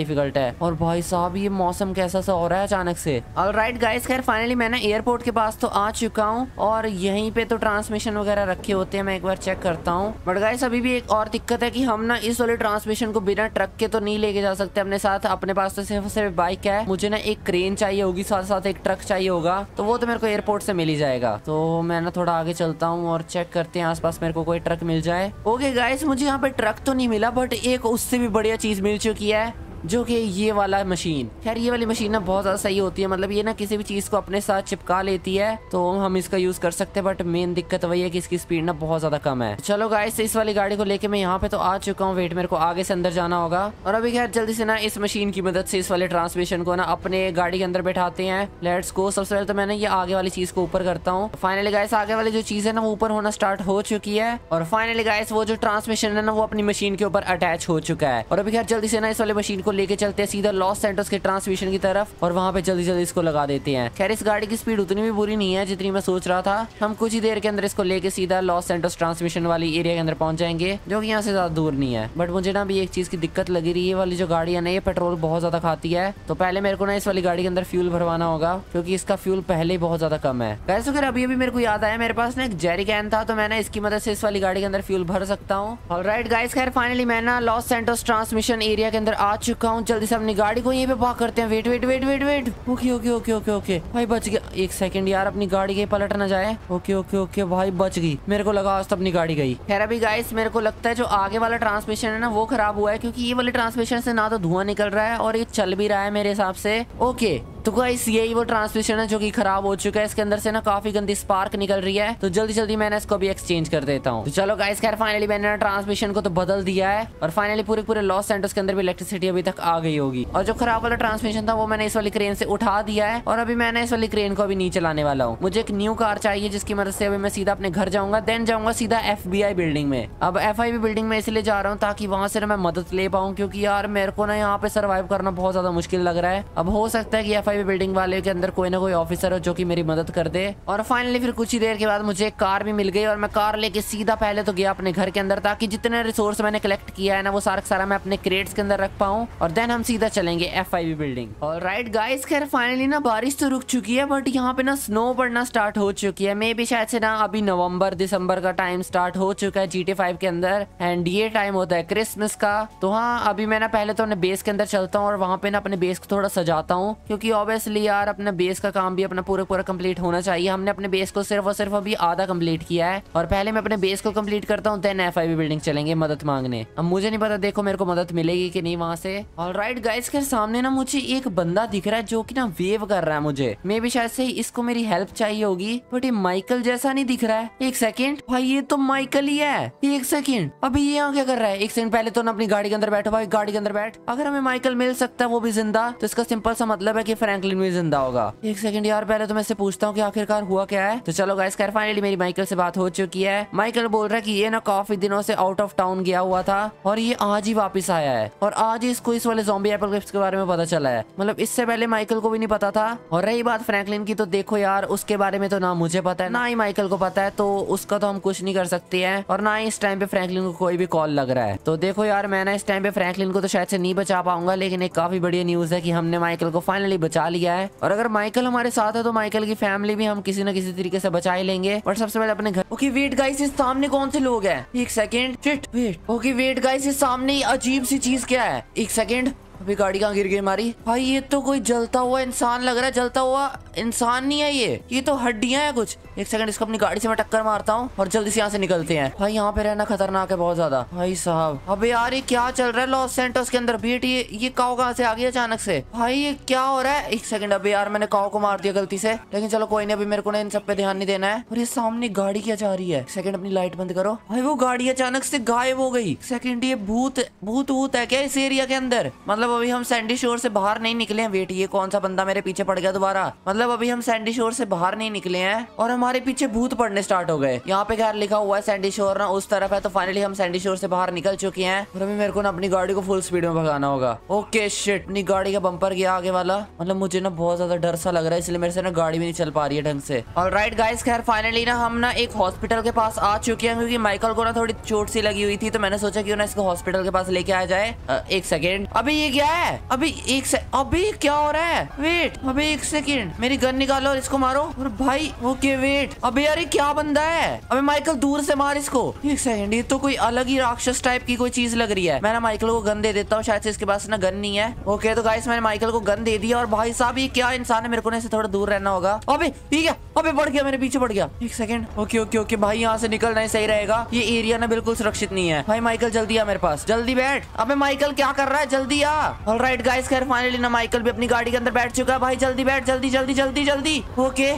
डिफिकल्ट है और भाई साहब ये मौसम कैसा सा हो रहा है अचानक से ऑल राइट गाइस खैर फाइनली मैंने एयरपोर्ट के पास तो आ चुका हूँ और यहीं पे तो ट्रांसमिशन वगैरह रखे होते हैं मैं एक बार चेक करता हूँ बट गाइस अभी भी एक और दिक्कत है कि हम ना इस वाले ट्रांसमिशन को बिना ट्रक के तो नहीं लेके जा सकते अपने साथ अपने पास तो सिर्फ सिर्फ बाइक है मुझे ना एक क्रेन चाहिए होगी साथ साथ एक ट्रक चाहिए होगा तो वो तो मेरे को एयरपोर्ट से मिल ही जाएगा तो मैं ना थोड़ा आगे चलता हूँ और चेक करते हैं आस मेरे को कोई ट्रक मिल जाए ओके गाइस मुझे यहाँ पे ट्रक तो नहीं मिला बट एक उससे भी बढ़िया चीज मिल चुकी है जो कि ये वाला मशीन खैर ये वाली मशीन ना बहुत ज़्यादा सही होती है मतलब ये ना किसी भी चीज़ को अपने साथ चिपका लेती है तो हम इसका यूज़ कर सकते हैं बट मेन दिक्कत वही है कि इसकी स्पीड ना बहुत ज़्यादा कम है चलो गाय इस वाली गाड़ी को लेके मैं यहाँ पे तो आ चुका हूँ वेट मेरे को आगे से अंदर जाना होगा और अभी खैर जल्दी से ना इस मशीन की मदद से इस वाले ट्रांसमिशन को ना अपने गाड़ी के अंदर बैठाते हैं लेट्स को सबसे पहले तो मैंने ये आगे वाली चीज़ को ऊपर करता हूँ फाइनली गाइस आगे वाली जो चीज़ है ना वो ऊपर होना स्टार्ट हो चुकी है और फाइनली गाइस वो जो ट्रांसमिशन है ना वो अपनी मशीन के ऊपर अटैच हो चुका है और अभी खैर जल्दी से ना इस वाली मशीन को लेके चलते हैं सीधा लॉस सेंटर्स के ट्रांसमिशन की तरफ और वहाँ पे जल्दी जल्दी इसको लगा देते हैं खैर इस गाड़ी की स्पीड उतनी भी बुरी नहीं है जितनी मैं सोच रहा था हम कुछ ही देर के अंदर इसको लेके सीधा लॉस सेंटर्स ट्रांसमिशन वाली एरिया के अंदर पहुंच जाएंगे जो की यहाँ से ज्यादा दूर नहीं है बट मुझे ना अभी एक चीज की दिक्कत लगी रही है वाली जो गाड़ी है ना ये पेट्रोल बहुत ज्यादा खाती है तो पहले मेरे को ना इस वाली गाड़ी के अंदर फ्यूल भरवाना होगा क्योंकि इसका फ्यूल पहले ही बहुत ज्यादा कम है वैसे अगर अभी अभी मेरे को याद आया मेरे पास ना एक जेरी कैन था तो मैं ना इसकी मदद से इस वाली गाड़ी के अंदर फ्यूल भर सकता हूँ और राइट गाइस खैर फाइनली मैं ना लॉस सेंटर्स ट्रांसमिशन एरिया के अंदर आ चुका चुका हूँ जल्दी से अपनी गाड़ी को यहीं पे पार्क करते हैं wait wait wait wait wait okay okay okay okay okay भाई बच गया एक सेकंड यार अपनी गाड़ी के पलट ना जाए ओके ओके ओके भाई बच गई मेरे को लगा आज तो अपनी गाड़ी गई खैर अभी गाइस मेरे को लगता है जो आगे वाला ट्रांसमिशन है ना वो खराब हुआ है क्योंकि ये वाले ट्रांसमिशन से ना तो धुआं निकल रहा है और ये चल भी रहा है मेरे हिसाब से ओके तो गाइस यही वो ट्रांसमिशन है जो कि खराब हो चुका है इसके अंदर से ना काफी गंदी स्पार्क निकल रही है तो जल्दी जल्दी मैंने इसको भी एक्सचेंज कर देता हूँ तो चलो गाइस खैर फाइनली मैंने ना ट्रांसमिशन को तो बदल दिया है और फाइनली पूरे पूरे लॉस सेंटर्स के अंदर भी इलेक्ट्रिसिटी अभी तक आ गई होगी और जो खराब वाला ट्रांसमिशन था वो मैंने इस वाली क्रेन से उठा दिया है और अभी मैंने इस वाली क्रेन को अभी नीचे लाने वाला हूँ मुझे एक न्यू कार चाहिए जिसकी मदद से अभी मैं सीधा अपने घर जाऊंगा देन जाऊंगा सीधा एफ बिल्डिंग में अब एफ बिल्डिंग में इसलिए जा रहा हूँ ताकि वहां से मैं मदद ले पाऊँ क्योंकि यार मेरे को ना यहाँ पे सर्वाइव करना बहुत ज्यादा मुश्किल लग रहा है अब हो सकता है कि एफ भाई बिल्डिंग वाले के अंदर कोई ना कोई ऑफिसर हो जो कि मेरी मदद कर दे और फाइनली फिर कुछ ही देर के बाद मुझे एक कार भी मिल गई और मैं कार लेके सीधा पहले तो गया अपने घर के अंदर ताकि जितने रिसोर्स मैंने कलेक्ट किया है ना वो सारा सारा मैं अपने क्रेट्स के अंदर रख पाऊँ और देन हम सीधा चलेंगे एफ बिल्डिंग और राइट गाइस खैर फाइनली ना बारिश तो रुक चुकी है बट यहाँ पे ना स्नो पड़ना स्टार्ट हो चुकी है मे भी शायद से ना अभी नवंबर दिसंबर का टाइम स्टार्ट हो चुका है जी के अंदर एंड ये टाइम होता है क्रिसमस का तो हाँ अभी मैं ना पहले तो अपने बेस के अंदर चलता हूँ और वहाँ पे ना अपने बेस को थोड़ा सजाता हूँ क्योंकि ऑब्वियसली यार अपने बेस का काम भी अपना पूरा पूरा कंप्लीट होना चाहिए हमने अपने बेस को सिर्फ और सिर्फ अभी आधा कंप्लीट किया है और पहले मैं अपने बेस को कंप्लीट करता हूँ देन एफ बिल्डिंग चलेंगे मदद मांगने अब मुझे नहीं पता देखो मेरे को मदद मिलेगी कि नहीं वहाँ से और राइट गाइस के सामने ना मुझे एक बंदा दिख रहा है जो की ना वेव कर रहा है मुझे मे भी शायद से इसको मेरी हेल्प चाहिए होगी बट ये माइकल जैसा नहीं दिख रहा है एक सेकेंड भाई ये तो माइकल ही है एक सेकेंड अभी ये यहाँ क्या कर रहा है एक सेकंड पहले तो ना अपनी गाड़ी के अंदर बैठो भाई गाड़ी के अंदर बैठ अगर हमें माइकल मिल सकता है वो भी जिंदा तो इसका सिंपल सा मतलब है की फ्रैंकलिन भी जिंदा होगा एक सेकंड यार पहले तो मैं पूछता हूँ कि आखिरकार हुआ क्या है तो चलो गाइस खैर फाइनली मेरी माइकल से बात हो चुकी है माइकल बोल रहा है की ये ना काफी दिनों से आउट ऑफ टाउन गया हुआ था और ये आज ही वापिस आया है और आज ही इसको इस वाले जोबी एपल के बारे में पता चला है मतलब इससे पहले माइकल को भी नहीं पता था और रही बात फ्रैंकलिन की तो देखो यार उसके बारे में तो ना मुझे पता है ना ही माइकल को पता है तो उसका तो हम कुछ नहीं कर सकते हैं और ना ही इस टाइम पे फ्रैंकलिन को कोई भी कॉल लग रहा है तो देखो यार मैं ना इस टाइम पे फ्रैंकलिन को तो शायद से नहीं बचा पाऊंगा लेकिन एक काफी बढ़िया न्यूज है कि हमने माइकल को फाइनली बचा बचा लिया है और अगर माइकल हमारे साथ है तो माइकल की फैमिली भी हम किसी न किसी तरीके से बचा ही लेंगे और सबसे पहले अपने घर ओके वेट गाइस इस सामने कौन से लोग हैं एक second wait wait okay wait guys इस सामने अजीब सी चीज क्या है एक सेकेंड अभी गाड़ी कहाँ गिर गई हमारी भाई ये तो कोई जलता हुआ इंसान लग रहा है जलता हुआ इंसान नहीं है ये ये तो हड्डियां है कुछ एक सेकंड इसको अपनी गाड़ी से मैं टक्कर मारता हूँ और जल्दी से यहाँ से निकलते हैं भाई यहाँ पे रहना खतरनाक है बहुत ज्यादा भाई साहब अब यार ये क्या चल रहा है लॉस सेंटर्स के अंदर बीट ये ये काओ कहा से आ गई अचानक से भाई ये क्या हो रहा है एक सेकंड अभी यार मैंने काओ को मार दिया गलती से लेकिन चलो कोई नहीं अभी मेरे को इन सब पे ध्यान नहीं देना है और ये सामने गाड़ी क्या जा रही है सेकंड अपनी लाइट बंद करो भाई वो गाड़ी अचानक से गायब हो गई सेकंड ये भूत भूत भूत है क्या इस एरिया के अंदर मतलब अभी हम सैंडी शोर से बाहर नहीं निकले हैं बेटी ये कौन सा बंदा मेरे पीछे पड़ गया दोबारा मतलब मतलब अभी हम सैंडी शोर से बाहर नहीं निकले हैं और हमारे पीछे भूत पड़ने स्टार्ट हो गए यहाँ पे खैर लिखा हुआ है सैंडी शोर ना उस तरफ है तो फाइनली हम सैंडी शोर से बाहर निकल चुके हैं और अभी मेरे को ना अपनी गाड़ी को फुल स्पीड में भगाना होगा ओके शिट अपनी गाड़ी का बंपर गया आगे वाला मतलब मुझे ना बहुत ज्यादा डर सा लग रहा है इसलिए मेरे से ना गाड़ी भी नहीं चल पा रही है ढंग से और राइट गाइस खैर फाइनली ना हम ना एक हॉस्पिटल के पास आ चुके हैं क्योंकि माइकल को ना थोड़ी चोट सी लगी हुई थी तो मैंने सोचा क्यों ना इसको हॉस्पिटल के पास लेके आया जाए एक सेकेंड अभी ये क्या है अभी एक अभी क्या हो रहा है वेट अभी एक सेकेंड मेरी मेरी गन निकालो और इसको मारो और भाई ओके वेट अबे यार ये क्या बंदा है अबे माइकल दूर से मार इसको एक सेकंड ये तो कोई अलग ही राक्षस टाइप की कोई चीज लग रही है मैं ना माइकल को गन दे देता हूँ शायद से इसके पास ना गन नहीं है ओके तो गाइस मैंने माइकल को गन दे दिया और भाई साहब ये क्या इंसान है मेरे को ना इसे थोड़ा दूर रहना होगा अभी ठीक है अभी बढ़ गया मेरे पीछे बढ़ गया एक सेकंड ओके ओके ओके भाई यहाँ से निकलना ही सही रहेगा ये एरिया ना बिल्कुल सुरक्षित नहीं है भाई माइकल जल्दी आ मेरे पास जल्दी बैठ अबे माइकल क्या कर रहा है जल्दी आ ऑलराइट गाइस खैर फाइनली ना माइकल भी अपनी गाड़ी के अंदर बैठ चुका है भाई जल्दी बैठ जल्दी जल्दी जल्दी जल्दी जल्दी ओके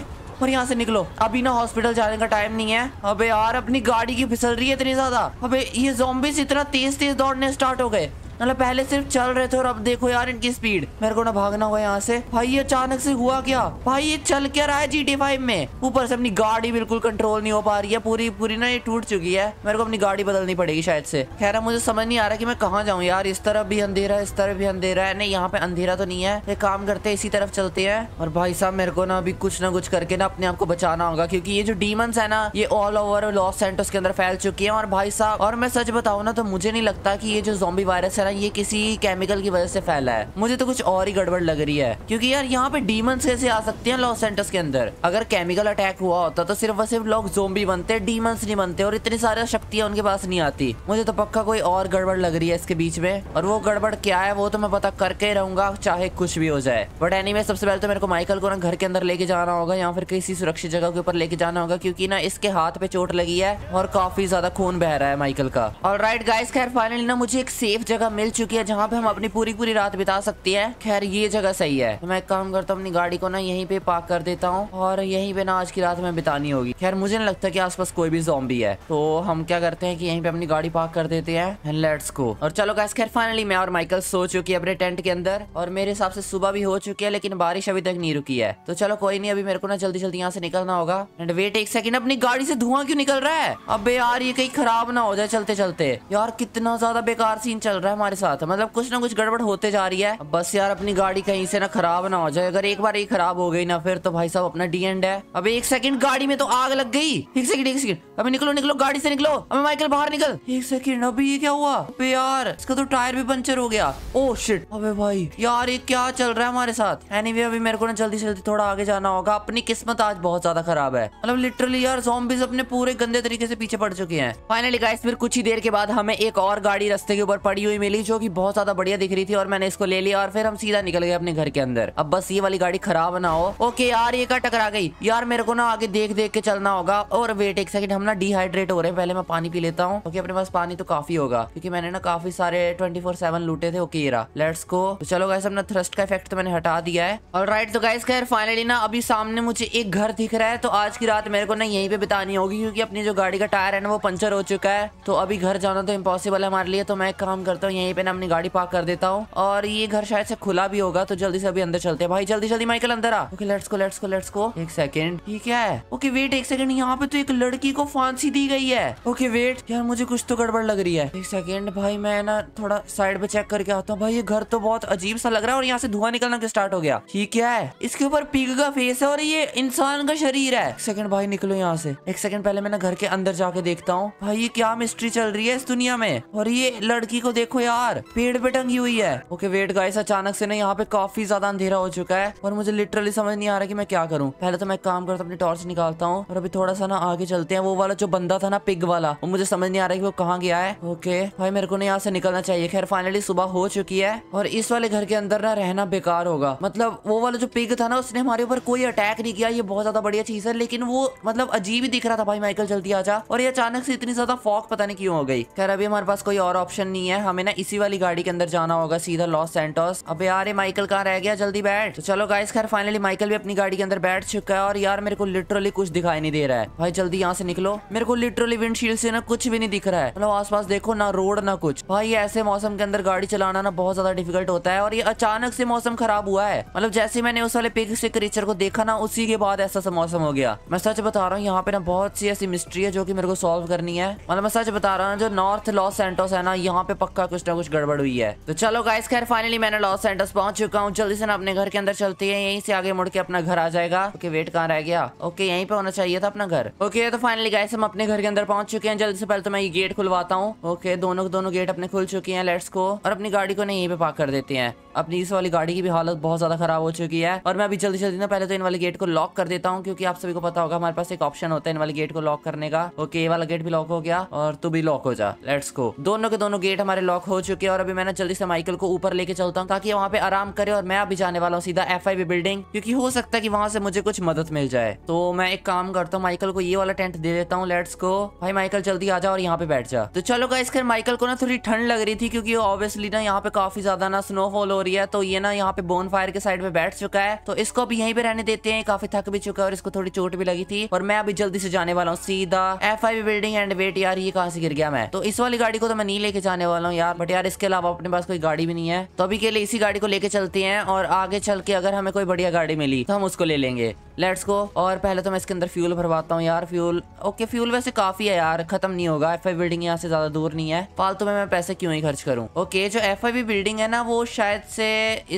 और यहाँ से निकलो अभी ना हॉस्पिटल जाने का टाइम नहीं है अबे यार अपनी गाड़ी की फिसल रही है इतनी ज्यादा अबे ये जोम्बिस इतना तेज तेज दौड़ने स्टार्ट हो गए मतलब पहले सिर्फ चल रहे थे और अब देखो यार इनकी स्पीड मेरे को ना भागना हुआ यहाँ से भाई ये अचानक से हुआ क्या भाई ये चल क्या रहा है जी टी फाइव में ऊपर से अपनी गाड़ी बिल्कुल कंट्रोल नहीं हो पा रही है पूरी पूरी ना ये टूट चुकी है मेरे को अपनी गाड़ी बदलनी पड़ेगी शायद से खैर मुझे समझ नहीं आ रहा की मैं कहाँ जाऊँ यार इस तरफ भी अंधेरा है इस तरफ भी अंधेरा है नहीं यहाँ पे अंधेरा तो नहीं है ये काम करते इसी तरफ चलते हैं और भाई साहब मेरे को ना अभी कुछ ना कुछ करके ना अपने आप को बचाना होगा क्योंकि ये जो डीमंस है ना ये ऑल ओवर लॉस सेंटर्स के अंदर फैल चुकी है और भाई साहब और मैं सच बताऊ ना तो मुझे नहीं लगता की ये जो जॉम्बी वायरस है रहा है ये किसी केमिकल की वजह से फैला है मुझे तो कुछ और ही गड़बड़ लग रही है क्योंकि यार यहाँ पे डीमंस कैसे आ सकते हैं लॉस सेंटर्स के अंदर अगर केमिकल अटैक हुआ होता तो सिर्फ सिर्फ लोग जोम्बी बनते डीमंस नहीं बनते और इतनी सारी शक्तियाँ उनके पास नहीं आती मुझे तो पक्का कोई और गड़बड़ लग रही है इसके बीच में और वो गड़बड़ क्या है वो तो मैं पता करके रहूंगा चाहे कुछ भी हो जाए बट एनी anyway, सबसे पहले तो मेरे को माइकल को ना घर के अंदर लेके जाना होगा या फिर किसी सुरक्षित जगह के ऊपर लेके जाना होगा क्योंकि ना इसके हाथ पे चोट लगी है और काफी ज्यादा खून बह रहा है माइकल का और राइट गाइस खैर फाइनली ना मुझे एक सेफ जगह मिल चुकी है जहाँ पे हम अपनी पूरी पूरी रात बिता सकती है खैर ये जगह सही है तो मैं एक काम करता हूँ अपनी गाड़ी को ना यही पे पार्क कर देता हूँ और यही पे ना आज की रात में बितानी होगी खैर मुझे नहीं लगता की आस कोई भी जॉम्बी है तो हम क्या करते हैं की यही पे अपनी गाड़ी पार्क कर देते हैं लेट्स को और चलो गैस खैर फाइनली मैं और माइकल सो चुकी है अपने टेंट के अंदर और मेरे हिसाब से सुबह भी हो चुकी है लेकिन बारिश अभी तक नहीं रुकी है तो चलो कोई नहीं अभी मेरे को ना जल्दी जल्दी यहाँ से निकलना होगा एंड वेट एक सेकंड अपनी गाड़ी से धुआं क्यों निकल रहा है अब यार ये कहीं खराब ना हो जाए चलते चलते यार कितना ज्यादा बेकार सीन चल रहा है हमारे साथ मतलब कुछ ना कुछ गड़बड़ होते जा रही है बस यार अपनी गाड़ी कहीं से ना खराब ना हो जाए अगर एक बार ये खराब हो गई ना फिर तो भाई साहब अपना डी एंड है अब एक सेकंड गाड़ी में तो आग लग गई एक सेकंड एक सेकंड अभी निकलो निकलो गाड़ी से निकलो अभी माइकल बाहर निकल एक सेकंड अभी ये क्या हुआ यार इसका तो टायर भी पंचर हो गया ओ oh, शिट अबे भाई यार ये क्या चल रहा है हमारे साथ एनीवे anyway, अभी मेरे को ना जल्दी से जल्दी थोड़ा आगे जाना होगा अपनी किस्मत आज बहुत ज्यादा खराब है मतलब लिटरली यार जॉम्बिस अपने पूरे गंदे तरीके से पीछे पड़ चुके हैं फाइनली गाइस फिर कुछ ही देर के बाद हमें एक और गाड़ी रस्ते के ऊपर पड़ी हुई मिली मिली जो कि बहुत ज्यादा बढ़िया दिख रही थी और मैंने इसको ले लिया और फिर हम सीधा निकल गए अपने घर के अंदर अब बस ये वाली गाड़ी खराब ना हो ओके यार ये का टकरा गई यार मेरे को ना आगे देख देख के चलना होगा और वेट एक सेकंड हम ना डिहाइड्रेट हो रहे हैं पहले मैं पानी पी लेता हूँ अपने पास पानी तो काफी होगा क्योंकि मैंने ना काफी सारे ट्वेंटी फोर सेवन लूटे थे ओके लेट्स को तो चलो गाइस अपना थ्रस्ट का इफेक्ट तो मैंने हटा दिया है और राइट तो गाइस खैर फाइनली ना अभी सामने मुझे एक घर दिख रहा है तो आज की रात मेरे को ना यहीं पे बितानी होगी क्योंकि अपनी जो गाड़ी का टायर है ना वो पंचर हो चुका है तो अभी घर जाना तो इम्पॉसिबल है हमारे लिए तो मैं एक काम करता हूँ यही यहीं पे ना अपनी गाड़ी पार्क कर देता हूँ और ये घर शायद से खुला भी होगा तो जल्दी से अभी अंदर चलते हैं भाई जल्दी जल्दी माइकल अंदर आके let's go let's go let's को एक सेकंड ये क्या है ओके वेट एक सेकंड यहाँ पे तो एक लड़की को फांसी दी गई है ओके वेट यार मुझे कुछ तो गड़बड़ लग रही है एक सेकेंड भाई मैं ना थोड़ा साइड पे चेक करके आता हूँ भाई ये घर तो बहुत अजीब सा लग रहा है और यहाँ से धुआं निकलना स्टार्ट हो गया ये क्या है इसके ऊपर पिग का फेस है और ये इंसान का शरीर है एक सेकंड भाई निकलो यहाँ से एक सेकंड पहले मैं ना घर के अंदर जाके देखता हूँ भाई ये क्या मिस्ट्री चल रही है इस दुनिया में और ये लड़की को देखो यार कार पेड़ पे टंगी हुई है ओके वेट गाइस अचानक से ना यहाँ पे काफी ज्यादा अंधेरा हो चुका है और मुझे लिटरली समझ नहीं आ रहा कि मैं क्या करूँ पहले तो मैं काम करता अपनी टॉर्च निकालता हूँ और अभी थोड़ा सा ना आगे चलते हैं वो वाला जो बंदा था ना पिग वाला वो मुझे समझ नहीं आ रहा है वो कहाँ गया है ओके भाई मेरे को ना यहाँ से निकलना चाहिए खैर फाइनली सुबह हो चुकी है और इस वाले घर के अंदर ना रहना बेकार होगा मतलब वो वाला जो पिग था ना उसने हमारे ऊपर कोई अटैक नहीं किया ये बहुत ज्यादा बढ़िया चीज है लेकिन वो मतलब अजीब ही दिख रहा था भाई माइकल जल्दी आ जा और ये अचानक से इतनी ज्यादा फॉक पता नहीं क्यों हो गई खैर अभी हमारे पास कोई और ऑप्शन नहीं है हमें ना इसी वाली गाड़ी के अंदर जाना होगा सीधा लॉस सेंटोस अब यार ये माइकल कहाँ रह गया जल्दी बैठ तो चलो गाइस खैर फाइनली माइकल भी अपनी गाड़ी के अंदर बैठ चुका है और यार मेरे को लिटरली कुछ दिखाई नहीं दे रहा है भाई जल्दी यहाँ से निकलो मेरे को लिटरली विंडशील्ड से ना कुछ भी नहीं दिख रहा है मतलब पास देखो ना रोड ना कुछ भाई ऐसे मौसम के अंदर गाड़ी चलाना ना बहुत ज्यादा डिफिकल्ट होता है और ये अचानक से मौसम खराब हुआ है मतलब जैसे मैंने उस वाले पिग से क्रीचर को देखा ना उसी के बाद ऐसा सा मौसम हो गया मैं सच बता रहा हूँ यहाँ पे ना बहुत सी ऐसी मिस्ट्री है जो की मेरे को सॉल्व करनी है मतलब मैं सच बता रहा हूँ जो नॉर्थ लॉस सेंटोस है ना यहाँ पे पक्का कुछ ना कुछ गड़बड़ हुई है तो चलो गाइस खैर फाइनली मैंने लॉस सेंटर्स पहुंच चुका हूँ जल्दी से ना अपने घर के अंदर चलती है यहीं से आगे मुड़ के अपना घर आ जाएगा ओके वेट कहाँ रह गया ओके यहीं पे होना चाहिए था अपना घर ओके तो फाइनली गाइस हम अपने घर के अंदर पहुंच चुके हैं जल्दी से पहले तो मैं ये गेट खुलवाता हूँ ओके दोनों दोनों गेट अपने खुल चुके हैं लेट्स को और अपनी गाड़ी को ना यहीं पे पार्क कर देते हैं अपनी इस वाली गाड़ी की भी हालत बहुत ज्यादा खराब हो चुकी है और मैं अभी जल्दी जल्दी ना पहले तो इन वाले गेट को लॉक कर देता हूँ क्योंकि आप सभी को पता होगा हमारे पास एक ऑप्शन होता है इन वाले गेट को लॉक करने का ओके ये वाला गेट भी लॉक हो गया और तू भी लॉक हो जा लेट्स को दोनों के दोनों गेट हमारे लॉक हो चुके हैं और अभी मैंने जल्दी से माइकल को ऊपर लेके चलता हूँ ताकि वहाँ पे आराम करे और मैं अभी जाने वाला हूँ सीधा एफ बिल्डिंग क्योंकि हो सकता है कि वहाँ से मुझे कुछ मदद मिल जाए तो मैं एक काम करता हूँ माइकल को ये वाला टेंट दे देता हूँ लेट्स को भाई माइकल जल्दी आ जा और यहाँ पे बैठ जा तो चलो गाइस खैर माइकल को ना थोड़ी ठंड लग रही थी क्योंकि ऑब्वियसली ना यहाँ पे काफी ज्यादा ना स्नोफॉल हो रही है तो ये ना यहाँ पे बोन फायर के साइड में बैठ चुका है तो इसको अभी यहीं पे रहने देते हैं काफी थक भी चुका है और इसको थोड़ी चोट भी लगी थी और मैं अभी जल्दी से जाने वाला हूँ सीधा एफ बिल्डिंग एंड वेट यार ये कहाँ से गिर गया मैं तो इस वाली गाड़ी को तो मैं नहीं लेके जाने वाला हूँ यार बट यार इसके अलावा अपने पास कोई गाड़ी भी नहीं है तो अभी के लिए इसी गाड़ी को लेके चलते हैं और आगे चल के अगर हमें कोई बढ़िया गाड़ी मिली तो हम उसको ले लेंगे लेट्स को और पहले तो मैं इसके अंदर फ्यूल भरवाता हूँ यार फ्यूल ओके फ्यूल वैसे काफी है यार खत्म नहीं होगा एफ बिल्डिंग यहाँ से ज्यादा दूर नहीं है फालतू में मैं पैसे क्यों ही खर्च करूँ ओके जो एफ बिल्डिंग है ना वो शायद से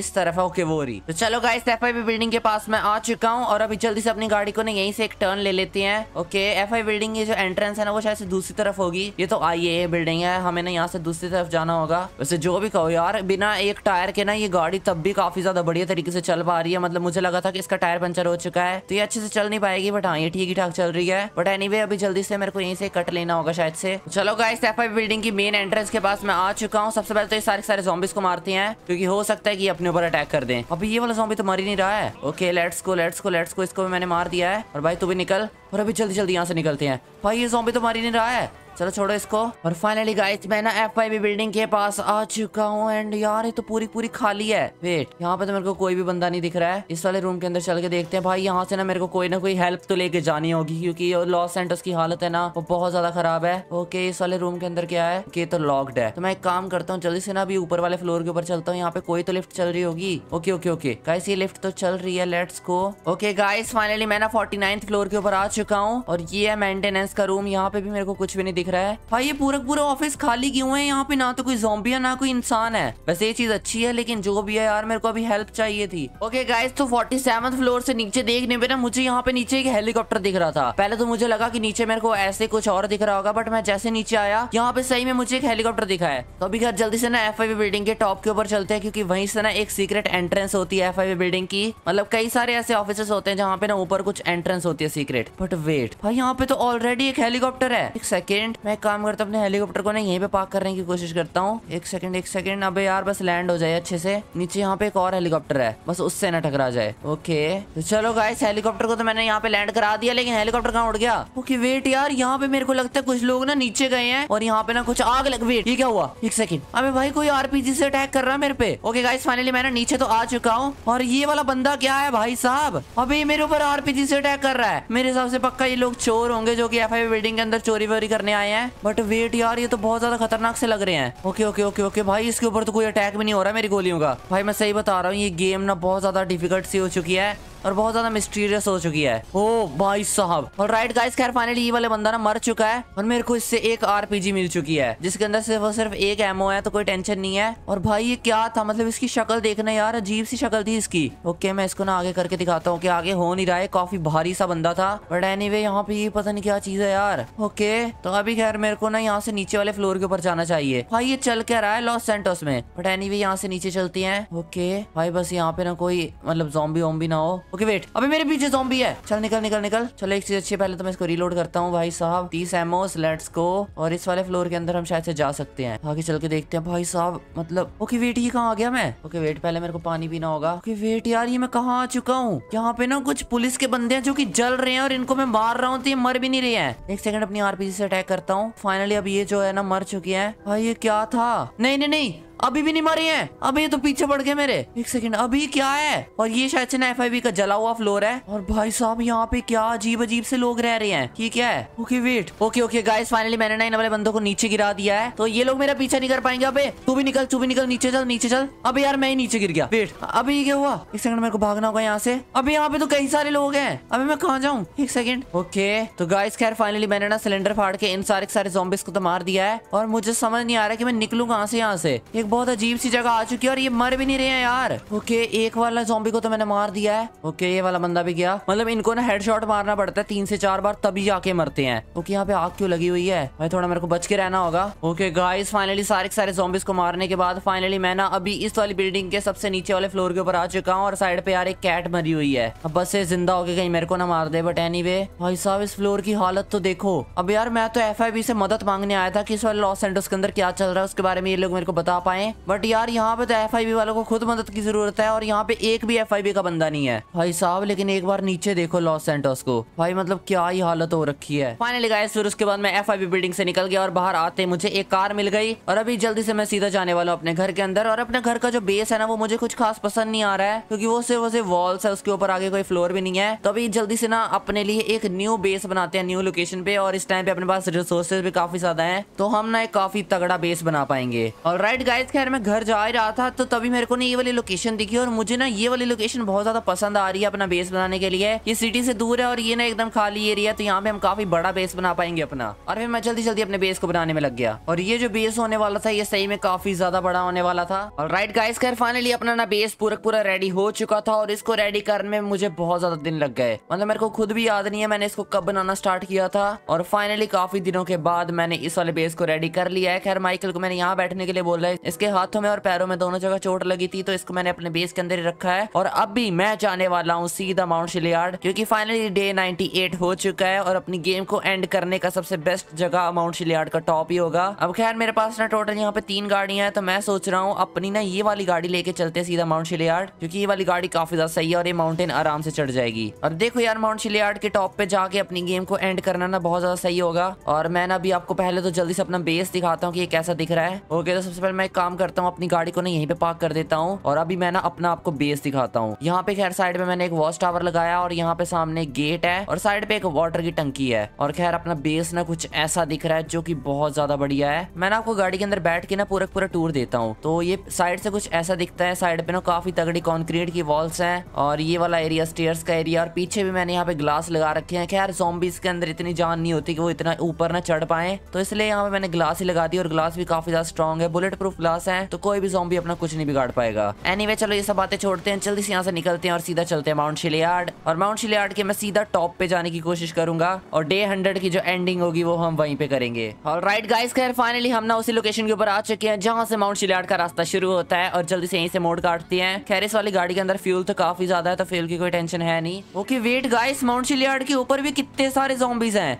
इस तरफ है ओके वो रही तो चलो गाइस एफ बिल्डिंग के पास मैं आ चुका हूँ और अभी जल्दी से अपनी गाड़ी को ना यहीं से एक टर्न ले लेते हैं ओके एफ बिल्डिंग की जो एंट्रेंस है ना वो शायद से दूसरी तरफ होगी ये तो आई बिल्डिंग है हमें ना यहाँ से दूसरी तरफ जाना होगा वैसे जो भी कहो यार बिना एक टायर के ना ये गाड़ी तब भी काफी ज्यादा बढ़िया तरीके से चल पा रही है मतलब मुझे लगा था कि इसका टायर पंचर हो चुका है तो ये अच्छे से चल नहीं पाएगी बट हाँ ये ठीक ठाक चल रही है बट एनी anyway, अभी जल्दी से मेरे को यहीं से कट लेना होगा शायद से चलो गाइस बिल्डिंग की मेन एंट्रेंस के पास मैं आ चुका हूँ सबसे पहले तो ये सारे सारे जॉम्बिस को मारती है क्योंकि हो सकता है की अपने ऊपर अटैक कर दे अभी ये वाला जॉम्बी तो मर ही नहीं रहा है okay let's go let's go let's go इसको मैंने मार दिया है और भाई तू भी निकल और अभी जल्दी जल्दी यहाँ से निकलते हैं भाई ये जॉम्बी तो मार ही नहीं रहा है चलो छोड़ो इसको और फाइनली गाइस मैं ना एफ आई बिल्डिंग के पास आ चुका हूँ एंड यार ये तो पूरी पूरी खाली है वेट यहाँ पे तो मेरे को कोई भी बंदा नहीं दिख रहा है इस वाले रूम के अंदर चल के देखते हैं भाई यहाँ से ना मेरे को कोई ना कोई हेल्प तो लेके जानी होगी क्योंकि लॉस सेंटर्स की हालत है ना वो बहुत ज्यादा खराब है ओके इस वाले रूम के अंदर क्या है ये तो लॉक्ड है तो मैं एक काम करता हूँ जल्दी से ना अभी ऊपर वाले फ्लोर के ऊपर चलता हूँ यहाँ पे कोई तो लिफ्ट चल रही होगी ओके ओके ओके गाइस ये लिफ्ट तो चल रही है let's go okay guys finally मैं ना फोर्टी फ्लोर के ऊपर आ चुका हूँ और ये है मेंटेनेंस का रूम यहाँ पे भी मेरे को कुछ भी नहीं दिख रहा है भाई ये पूरा पूरा ऑफिस खाली क्यों है यहाँ पे ना तो कोई जोम्बी है ना कोई इंसान है वैसे ये चीज अच्छी है लेकिन जो भी है यार मेरे को अभी हेल्प चाहिए थी ओके गाइस तो फोर्टी फ्लोर से नीचे देखने पे ना मुझे यहाँ पे नीचे एक हेलीकॉप्टर दिख रहा था पहले तो मुझे लगा की नीचे मेरे को ऐसे कुछ और दिख रहा होगा बट मैं जैसे नीचे आया यहाँ पे सही में मुझे एक हेलीकॉप्टर दिखा है तो अभी घर जल्दी से ना एफ बिल्डिंग के टॉप के ऊपर चलते हैं क्योंकि वहीं से ना एक सीक्रेट एंट्रेंस होती है एफ बिल्डिंग की मतलब कई सारे ऐसे ऑफिस होते हैं जहाँ पे ना ऊपर कुछ एंट्रेंस होती है सीक्रेट बट वेट भाई यहाँ पे तो ऑलरेडी एक हेलीकॉप्टर है एक सेकेंड सेकंड मैं काम करता हूँ अपने हेलीकॉप्टर को ना यहीं पे पार्क करने की कोशिश करता हूँ एक सेकंड एक सेकंड अबे यार बस लैंड हो जाए अच्छे से नीचे यहाँ पे एक और हेलीकॉप्टर है बस उससे ना टकरा जाए ओके तो चलो गाइस हेलीकॉप्टर को तो मैंने यहाँ पे लैंड करा दिया लेकिन हेलीकॉप्टर कहाँ उड़ गया ओके वेट यार यहाँ पे मेरे को लगता है कुछ लोग ना नीचे गए हैं और यहाँ पे ना कुछ आग लग वेट ये क्या हुआ एक सेकंड अबे भाई कोई आरपीजी से अटैक कर रहा है मेरे पे ओके गाइस फाइनली मैं ना नीचे तो आ चुका हूँ और ये वाला बंदा क्या है भाई साहब अभी मेरे ऊपर आरपीजी से अटैक कर रहा है मेरे हिसाब से पक्का ये लोग चोर होंगे जो की एफ बिल्डिंग के अंदर चोरी वोरी करने आए हैं बट वेट यार ये तो बहुत ज्यादा खतरनाक से लग रहे हैं ओके ओके ओके ओके भाई इसके ऊपर तो कोई अटैक भी नहीं हो रहा मेरी गोलियों का भाई मैं सही बता रहा हूँ ये गेम ना बहुत ज्यादा डिफिकल्ट सी हो चुकी है और बहुत ज्यादा मिस्टीरियस हो चुकी है ओ भाई साहब और राइट गाइस खैर फाइनली ये वाले बंदा ना मर चुका है और मेरे को इससे एक आरपीजी मिल चुकी है जिसके अंदर सिर्फ और सिर्फ एक एमओ है तो कोई टेंशन नहीं है और भाई ये क्या था मतलब इसकी शक्ल देखना यार अजीब सी शक्ल थी इसकी ओके मैं इसको ना आगे करके दिखाता हूँ की आगे हो नहीं रहा है काफी भारी सा बंदा था बट एनी वे यहाँ पे पता नहीं क्या चीज है यार ओके तो अभी खैर मेरे को ना यहाँ से नीचे वाले फ्लोर के ऊपर जाना चाहिए भाई ये चल क्या रहा है लॉस सेंटोस में बट एनी वे यहाँ से नीचे चलती है ओके भाई बस यहाँ पे ना कोई मतलब जोम्बी वोम्बी ना हो ओके वेट अभी मेरे पीछे जॉम्बी है चल निकल निकल निकल चलो एक चीज अच्छी पहले तो मैं इसको रिलोड करता हूँ भाई साहब तीस एमोस लेट्स को और इस वाले फ्लोर के अंदर हम शायद से जा सकते हैं आगे चल के देखते हैं भाई साहब मतलब ओके वेट ये कहाँ आ गया मैं ओके वेट पहले मेरे को पानी पीना होगा ओके वेट यार ये मैं कहाँ आ चुका हूँ यहाँ पे ना कुछ पुलिस के बंदे हैं जो की जल रहे हैं और इनको मैं मार रहा हूँ तो ये मर भी नहीं रहे हैं एक सेकंड अपनी आरपीजी से अटैक करता हूँ फाइनली अब ये जो है ना मर चुकी है भाई ये क्या था नहीं नहीं नहीं अभी भी नहीं मरी है अभी ये तो पीछे पड़ गए मेरे एक सेकंड अभी क्या है और ये शायद से ना एफ का जला हुआ फ्लोर है और भाई साहब यहाँ पे क्या अजीब अजीब से लोग रह रहे हैं ये क्या है okay wait okay okay guys finally मैंने ना इन वाले बंदों को नीचे गिरा दिया है तो ये लोग मेरा पीछा नहीं कर पाएंगे अभी तू भी निकल तू भी निकल नीचे चल नीचे चल अभी यार मैं ही नीचे गिर गया वेट अभी क्या हुआ एक सेकंड मेरे को भागना होगा यहाँ से अभी यहाँ पे तो कई सारे लोग है अभी मैं कहा जाऊँ एक सेकंड ओके तो गाइस खैर फाइनली मैंने ना सिलेंडर फाड़ के इन सारे सारे जोबिस को तो मार दिया है और मुझे समझ नहीं आ रहा की मैं निकलू कहाँ से यहाँ से एक बहुत अजीब सी जगह आ चुकी है और ये मर भी नहीं रहे हैं यार ओके एक वाला जोबी को तो मैंने मार दिया है ओके ये वाला बंदा भी गया मतलब इनको ना हेड मारना पड़ता है तीन से चार बार तभी जाके मरते हैं ओके यहाँ पे आग क्यों लगी हुई है भाई थोड़ा मेरे को बच के रहना होगा ओके गाइस फाइनली सारे सारे जोबिस को मारने के बाद फाइनली मैं ना अभी इस वाली बिल्डिंग के सबसे नीचे वाले फ्लोर के ऊपर आ चुका हूँ और साइड पे यार एक कैट मरी हुई है अब बस ये जिंदा होके कहीं मेरे को ना मार दे बट एनी भाई साहब इस फ्लोर की हालत तो देखो अब यार मैं तो एफ से मदद मांगने आया था कि इस वाले लॉस एंडोस के अंदर क्या चल रहा है उसके बारे में ये लोग मेरे को बता पाए आए बट यार यहाँ पे तो एफ वालों को खुद मदद की जरूरत है और यहाँ पे एक भी एफ का बंदा नहीं है भाई साहब लेकिन एक बार नीचे देखो लॉस सेंटर्स को भाई मतलब क्या ही हालत हो रखी है फाइनली गाय फिर उसके बाद मैं एफ बिल्डिंग से निकल गया और बाहर आते मुझे एक कार मिल गई और अभी जल्दी से मैं सीधा जाने वाला हूँ अपने घर के अंदर और अपने घर का जो बेस है ना वो मुझे कुछ खास पसंद नहीं आ रहा है क्योंकि वो सिर्फ वैसे वॉल्स है उसके ऊपर आगे कोई फ्लोर भी नहीं है तो अभी जल्दी से ना अपने लिए एक न्यू बेस बनाते हैं न्यू लोकेशन पे और इस टाइम पे अपने पास रिसोर्सेज भी काफी ज्यादा है तो हम ना एक काफी तगड़ा बेस बना पाएंगे और राइट गाइज खैर मैं घर जा ही रहा था तो तभी मेरे को ना ये वाली लोकेशन दिखी और मुझे ना ये वाली लोकेशन बहुत ज्यादा पसंद आ रही है अपना बेस बनाने के लिए ये सिटी से दूर है और ये ना एकदम खाली एरिया तो यहाँ पे हम काफी बड़ा बेस बना पाएंगे अपना और फिर मैं जल्दी जल्दी अपने बेस को बनाने में लग गया और ये जो बेस होने वाला था ये सही में काफी ज्यादा बड़ा होने वाला था और राइट गाइस खैर फाइनली अपना ना बेस पूरा पूरा रेडी हो चुका था और इसको रेडी करने में मुझे बहुत ज्यादा दिन लग गए मतलब मेरे को खुद भी याद नहीं है मैंने इसको कब बनाना स्टार्ट किया था और फाइनली काफी दिनों के बाद मैंने इस वाले बेस को रेडी कर लिया है खैर माइकल को मैंने यहाँ बैठने के लिए बोला है इसके हाथों में और पैरों में दोनों जगह चोट लगी थी तो इसको मैंने अपने बेस के अंदर ही रखा है और अब भी मैं जाने वाला हूँ सीधा माउंट शिलियार्ड क्योंकि फाइनली डे 98 हो चुका है और अपनी गेम को एंड करने का सबसे बेस्ट जगह माउंट शिलियार्ड का टॉप ही होगा अब खैर मेरे पास ना टोटल यहाँ पे तीन गाड़ियां हैं तो मैं सोच रहा हूँ अपनी ना ये वाली गाड़ी लेके चलते हैं सीधा माउंट शिलियार्ड क्योंकि ये वाली गाड़ी काफी ज्यादा सही है और ये माउंटेन आराम से चढ़ जाएगी और देखो यार माउंट शिलियार्ड के टॉप पे जाके अपनी गेम को एंड करना ना बहुत ज्यादा सही होगा और मैं ना अभी आपको पहले तो जल्दी से अपना बेस दिखाता हूँ कि ये कैसा दिख रहा है ओके तो सबसे पहले मैं एक काम करता हूँ अपनी गाड़ी को ना यहीं पे पार्क कर देता हूँ और अभी मैं ना अपना आपको बेस दिखाता हूँ यहाँ पे खैर साइड में मैंने एक वॉच टावर लगाया और यहाँ पे सामने गेट है और साइड पे एक वाटर की टंकी है और खैर अपना बेस ना कुछ ऐसा दिख रहा है जो की बहुत ज्यादा बढ़िया है मैं ना आपको गाड़ी के अंदर बैठ के ना पूरा पूरा टूर देता हूँ तो ये साइड से कुछ ऐसा दिखता है साइड पे ना काफी तगड़ी कॉन्क्रीट की वॉल्स है और ये वाला एरिया स्टेयर्स का एरिया और पीछे भी मैंने यहाँ पे ग्लास लगा रखे हैं खैर जोम्बिस के अंदर इतनी जान नहीं होती कि वो इतना ऊपर ना चढ़ पाए तो इसलिए यहाँ पे मैंने ग्लास ही लगा दी और ग्लास भी काफी ज्यादा स्ट्रॉन्ग है बुलेट प्रूफ ग्लास है तो कोई भी जोबी अपना कुछ नहीं बिगाड़ पाएगा एनी anyway, चलो ये सब बातें छोड़ते हैं जल्दी से यहाँ से निकलते हैं और सीधा चलते हैं माउंट शिलियार्ड और माउंट शिलियार्ड के मैं सीधा टॉप पे जाने की कोशिश करूंगा और डे हंड्रेड की जो एंडिंग होगी वो हम वहीं पे करेंगे और राइट गाइस खैर फाइनली हम ना उसी लोकेशन के ऊपर आ चुके हैं जहाँ से माउंट शिलियार्ड का रास्ता शुरू होता है और जल्दी से यहीं से मोड़ काटती है खैर इस वाली गाड़ी के अंदर फ्यूल तो काफी ज्यादा है तो फ्यूल की कोई टेंशन है नहीं okay wait guys Mount Chiliad के ऊपर भी कितने सारे जोबीज है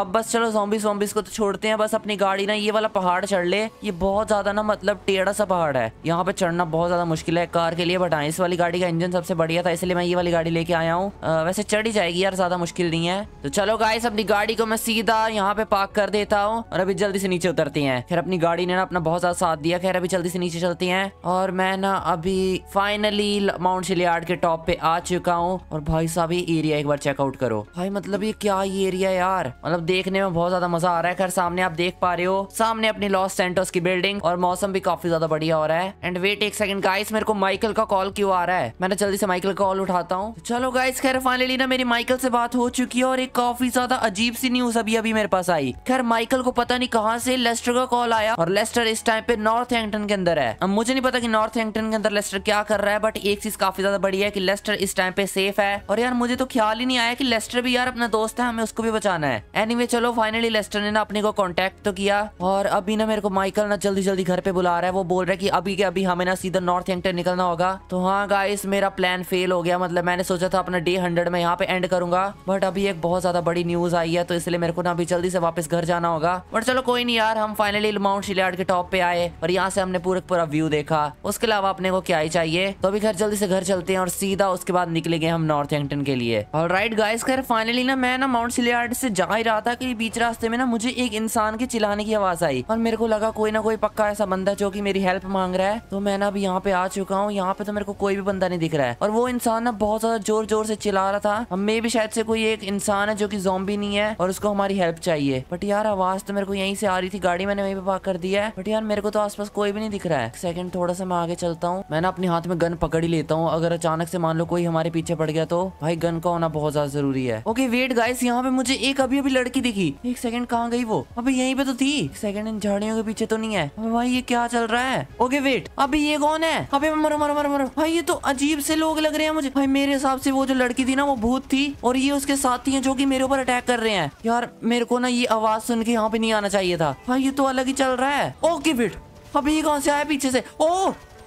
अब बस चलो जोबीज वोम्बिस को तो छोड़ते हैं बस अपनी गाड़ी ना ये वाला पहाड़ चढ़ ले ये बहुत ज्यादा ना मतलब मतलब टेढ़ा सा पहाड़ है यहाँ पे चढ़ना बहुत ज्यादा मुश्किल है कार के लिए बट हाँ इस वाली गाड़ी का इंजन सबसे बढ़िया था इसलिए मैं ये वाली गाड़ी लेके आया हूँ वैसे चढ़ ही जाएगी यार ज्यादा मुश्किल नहीं है तो चलो गाइस अपनी गाड़ी को मैं सीधा यहाँ पे पार्क कर देता हूँ और अभी जल्दी से नीचे उतरती है खैर अपनी गाड़ी ने ना अपना बहुत ज्यादा साथ दिया खैर अभी जल्दी से नीचे चलती है और मैं ना अभी फाइनली माउंट शिलियाड के टॉप पे आ चुका हूँ और भाई साहब ये एरिया एक बार चेकआउट करो भाई मतलब ये क्या ये एरिया यार मतलब देखने में बहुत ज्यादा मजा आ रहा है खैर सामने आप देख पा रहे हो सामने अपनी लॉस सेंटोस की बिल्डिंग और मौसम भी काफी ज्यादा बढ़िया हो रहा है एंड वेट एक सेकंड गाइस मेरे को माइकल का कॉल क्यों आ रहा है मैंने जल्दी से माइकल का कॉल उठाता हूँ चलो गाइस खैर फाइनली ना मेरी माइकल से बात हो चुकी है और एक काफी ज्यादा अजीब सी न्यूज अभी अभी मेरे पास आई खैर माइकल को पता नहीं कहाँ से लेस्टर का कॉल आया और लेस्टर इस टाइम पे नॉर्थ एंगटन के अंदर है अब मुझे नहीं पता की नॉर्थ एंगटन के अंदर लेस्टर क्या कर रहा है बट एक चीज काफी ज्यादा बढ़िया है की लेस्टर इस टाइम पे सेफ है और यार मुझे तो ख्याल ही नहीं आया कि लेस्टर भी यार अपना दोस्त है हमें उसको भी बचाना है एनी चलो फाइनली लेस्टर ने ना अपने को कॉन्टेक्ट तो किया और अभी ना मेरे को माइकल ना जल्दी जल्दी घर पे बुला आ रहा है वो बोल रहा है कि अभी के अभी हमें ना सीधा नॉर्थ एंटर निकलना होगा तो हाँ गाइस मेरा प्लान फेल हो गया मतलब मैंने सोचा था अपना डे हंड्रेड में यहाँ पे एंड करूंगा बट अभी एक बहुत ज्यादा बड़ी न्यूज आई है तो इसलिए मेरे को ना अभी जल्दी से वापस घर जाना होगा बट चलो कोई नहीं यार हम फाइनली माउंट शिलियाड के टॉप पे आए और यहाँ से हमने पूरा पूरा व्यू देखा उसके अलावा अपने को क्या ही चाहिए तो अभी घर जल्दी से घर चलते हैं और सीधा उसके बाद निकले गए हम नॉर्थ एंगटन के लिए और राइट गाइस खैर फाइनली ना मैं ना माउंट शिलियाड से जा ही रहा था कि बीच रास्ते में ना मुझे एक इंसान के चिल्लाने की आवाज आई और मेरे को लगा कोई ना कोई पक्का ऐसा बंदा जो जो कि मेरी हेल्प मांग रहा है तो मैं ना अभी यहाँ पे आ चुका हूँ यहाँ पे तो मेरे को कोई भी बंदा नहीं दिख रहा है और वो इंसान ना बहुत ज्यादा जोर जोर से चिल्ला रहा था मे भी शायद से कोई एक इंसान है जो की जोम्बी नहीं है और उसको हमारी हेल्प चाहिए बट यार आवाज तो मेरे को यही से आ रही थी गाड़ी मैंने वही पे पार्क कर दिया है बट यार मेरे को तो आस कोई भी नहीं दिख रहा है सेकंड थोड़ा सा मैं आगे चलता हूँ मैं अपने हाथ में गन पकड़ ही लेता हूँ अगर अचानक से मान लो कोई हमारे पीछे पड़ गया तो भाई गन का होना बहुत ज्यादा जरूरी है ओके वेट गाइस यहाँ पे मुझे एक अभी अभी लड़की दिखी एक सेकंड कहाँ गई वो अभी यहीं पे तो थी सेकंड इन झाड़ियों के पीछे तो नहीं है भाई ये क्या चल रहा है ओके वेट अभी ये कौन है अभी मरो मरो मरो मरो भाई ये तो अजीब से लोग लग रहे हैं मुझे भाई मेरे हिसाब से वो जो लड़की थी ना वो भूत थी और ये उसके साथी है जो की मेरे ऊपर अटैक कर रहे हैं यार मेरे को ना ये आवाज सुन के यहाँ पे नहीं आना चाहिए था भाई ये तो अलग ही चल रहा है ओके वेट अभी ये कौन से आया पीछे से ओ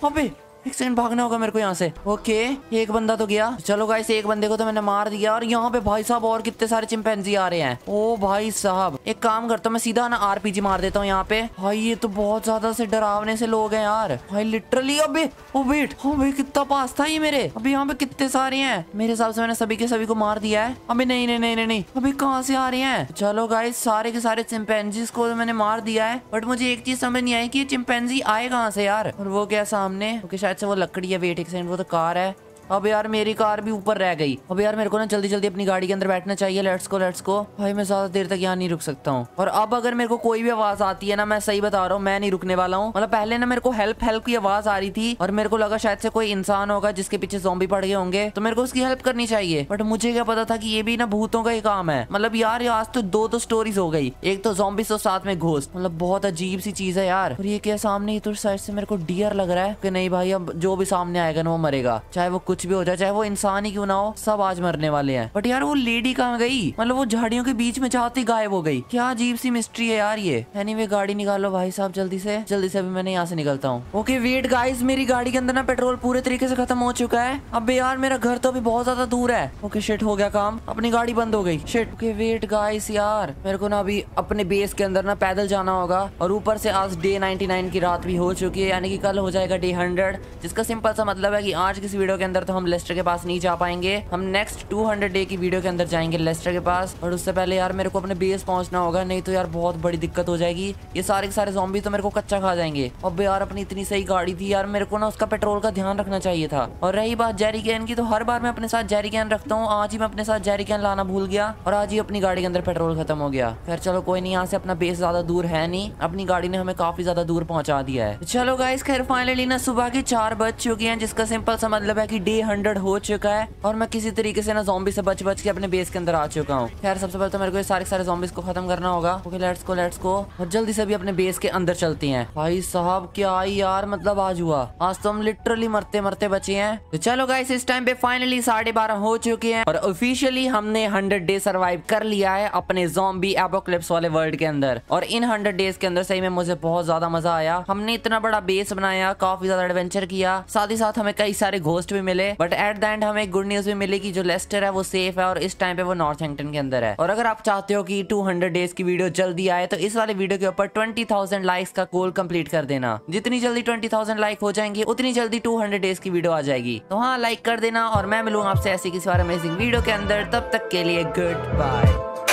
अभी एक सेकंड भागना होगा मेरे को यहाँ से ओके एक बंदा तो गया चलो गाइस एक बंदे को तो मैंने मार दिया और यहाँ पे भाई साहब और कितने सारे चिंपैंजी आ रहे हैं ओ भाई साहब एक काम करता हूँ मैं सीधा ना आरपीजी मार देता हूँ यहाँ पे भाई ये तो बहुत ज्यादा से डरावने से लोग हैं यार भाई लिटरली अभी ओ वेट ओ भाई कितना पास था ये मेरे अभी यहाँ पे कितने सारे है मेरे हिसाब से मैंने सभी के सभी को मार दिया है अभी नहीं नहीं नहीं नहीं अभी कहाँ से आ रहे हैं चलो गाइस सारे के सारे चिंपैंजीज को तो मैंने मार दिया है बट मुझे एक चीज समझ नहीं आई की चिंपैंजी आए कहाँ से यार और वो क्या सामने शायद से वो लकड़ी है वेट एक सेकंड वो तो कार है अब यार मेरी कार भी ऊपर रह गई अब यार मेरे को ना जल्दी जल्दी अपनी गाड़ी के अंदर बैठना चाहिए लेट्स को लेट्स को भाई मैं ज्यादा देर तक यहाँ नहीं रुक सकता हूँ और अब अगर मेरे को कोई भी आवाज आती है ना मैं सही बता रहा हूँ मैं नहीं रुकने वाला हूँ मतलब पहले ना मेरे को हेल्प हेल्प की आवाज आ रही थी और मेरे को लगा शायद से कोई इंसान होगा जिसके पीछे जोम्बी पड़ गए होंगे तो मेरे को उसकी हेल्प करनी चाहिए बट मुझे क्या पता था की ये भी ना भूतों का ही काम है मतलब यार आज तो दो तो स्टोरीज हो गई एक तो जोबी तो साथ में घोष मतलब बहुत अजीब सी चीज है यार और ये क्या सामने ही तो साइड से मेरे को डियर लग रहा है की नहीं भाई अब जो भी सामने आएगा ना वो मरेगा चाहे वो कुछ कुछ भी हो जाए चाहे वो इंसान ही क्यों ना हो सब आज मरने वाले हैं बट यार वो लेडी कहाँ गई मतलब वो झाड़ियों के बीच में जाती गायब हो गई क्या अजीब सी मिस्ट्री है यार ये वे गाड़ी निकालो भाई साहब जल्दी से जल्दी से अभी मैंने यहाँ से निकलता हूँ ओके वेट गाइज मेरी गाड़ी के अंदर ना पेट्रोल पूरे तरीके से खत्म हो चुका है अब यार मेरा घर तो अभी बहुत ज्यादा दूर है ओके शिट हो गया काम अपनी गाड़ी बंद हो गई शिट ओके वेट गाइस यार मेरे को ना अभी अपने बेस के अंदर ना पैदल जाना होगा और ऊपर से आज डे 99 की रात भी हो चुकी है यानी कि कल हो जाएगा डे 100 जिसका सिंपल सा मतलब है कि आज किस वीडियो के अंदर तो तो हम लेस्टर के पास नहीं जा पाएंगे हम नेक्स्ट 200 डे की वीडियो के अंदर जाएंगे लेस्टर के पास और उससे पहले यार मेरे को अपने बेस पहुंचना होगा नहीं तो यार बहुत बड़ी दिक्कत हो जाएगी ये सारे के सारे जॉम्बी तो मेरे को कच्चा खा जाएंगे अब यार अपनी इतनी सही गाड़ी थी यार मेरे को ना उसका पेट्रोल का ध्यान रखना चाहिए था और रही बात जेरी कैन की तो हर बार मैं अपने साथ जेरी कैन रखता हूँ आज ही मैं अपने साथ जेरी कैन लाना भूल गया और आज ही अपनी गाड़ी के अंदर पेट्रोल खत्म हो गया फिर चलो कोई नहीं यहाँ से अपना बेस ज्यादा दूर है नहीं अपनी गाड़ी ने हमें काफी ज्यादा दूर पहुंचा दिया है चलो गाइस खैर फाइनली ना सुबह के चार बज चुके हैं जिसका सिंपल सा मतलब है की डे थ्री हंड्रेड हो चुका है और मैं किसी तरीके से ना जॉम्बी से बच बच के अपने बेस के अंदर आ चुका हूँ खैर सबसे पहले तो मेरे को सारे सारे जॉम्बिस को खत्म करना होगा okay let's go let's go और जल्दी से भी अपने बेस के अंदर चलती है भाई साहब क्या यार मतलब आज हुआ आज तो हम लिटरली मरते मरते बचे हैं तो चलो गाइस इस टाइम पे फाइनली साढ़े बारह हो चुके हैं और ऑफिशियली हमने हंड्रेड डे सर्वाइव कर लिया है अपने जॉम्बी एबोक्लिप्स वाले वर्ल्ड के अंदर और इन हंड्रेड डेज के अंदर सही में मुझे बहुत ज्यादा मजा आया हमने इतना बड़ा बेस बनाया काफी ज्यादा एडवेंचर किया साथ ही साथ हमें कई सारे घोस्ट भी मिले बट एट द एंड हमें गुड न्यूज भी मिलेगी की जो लेस्टर है वो सेफ है और इस टाइम पे वो नॉर्थ के अंदर है और अगर आप चाहते हो कि टू डेज की वीडियो जल्दी आए तो इस वाले वीडियो के ऊपर ट्वेंटी थाउजेंड लाइक्स का गोल कंप्लीट कर देना जितनी जल्दी ट्वेंटी थाउजेंड लाइक हो जाएंगे उतनी जल्दी टू हंड्रेड डेज की वीडियो आ जाएगी तो हाँ लाइक कर देना और मैं मिलूंगा आपसे ऐसी किसी और अमेजिंग वीडियो के अंदर तब तक के लिए गुड बाय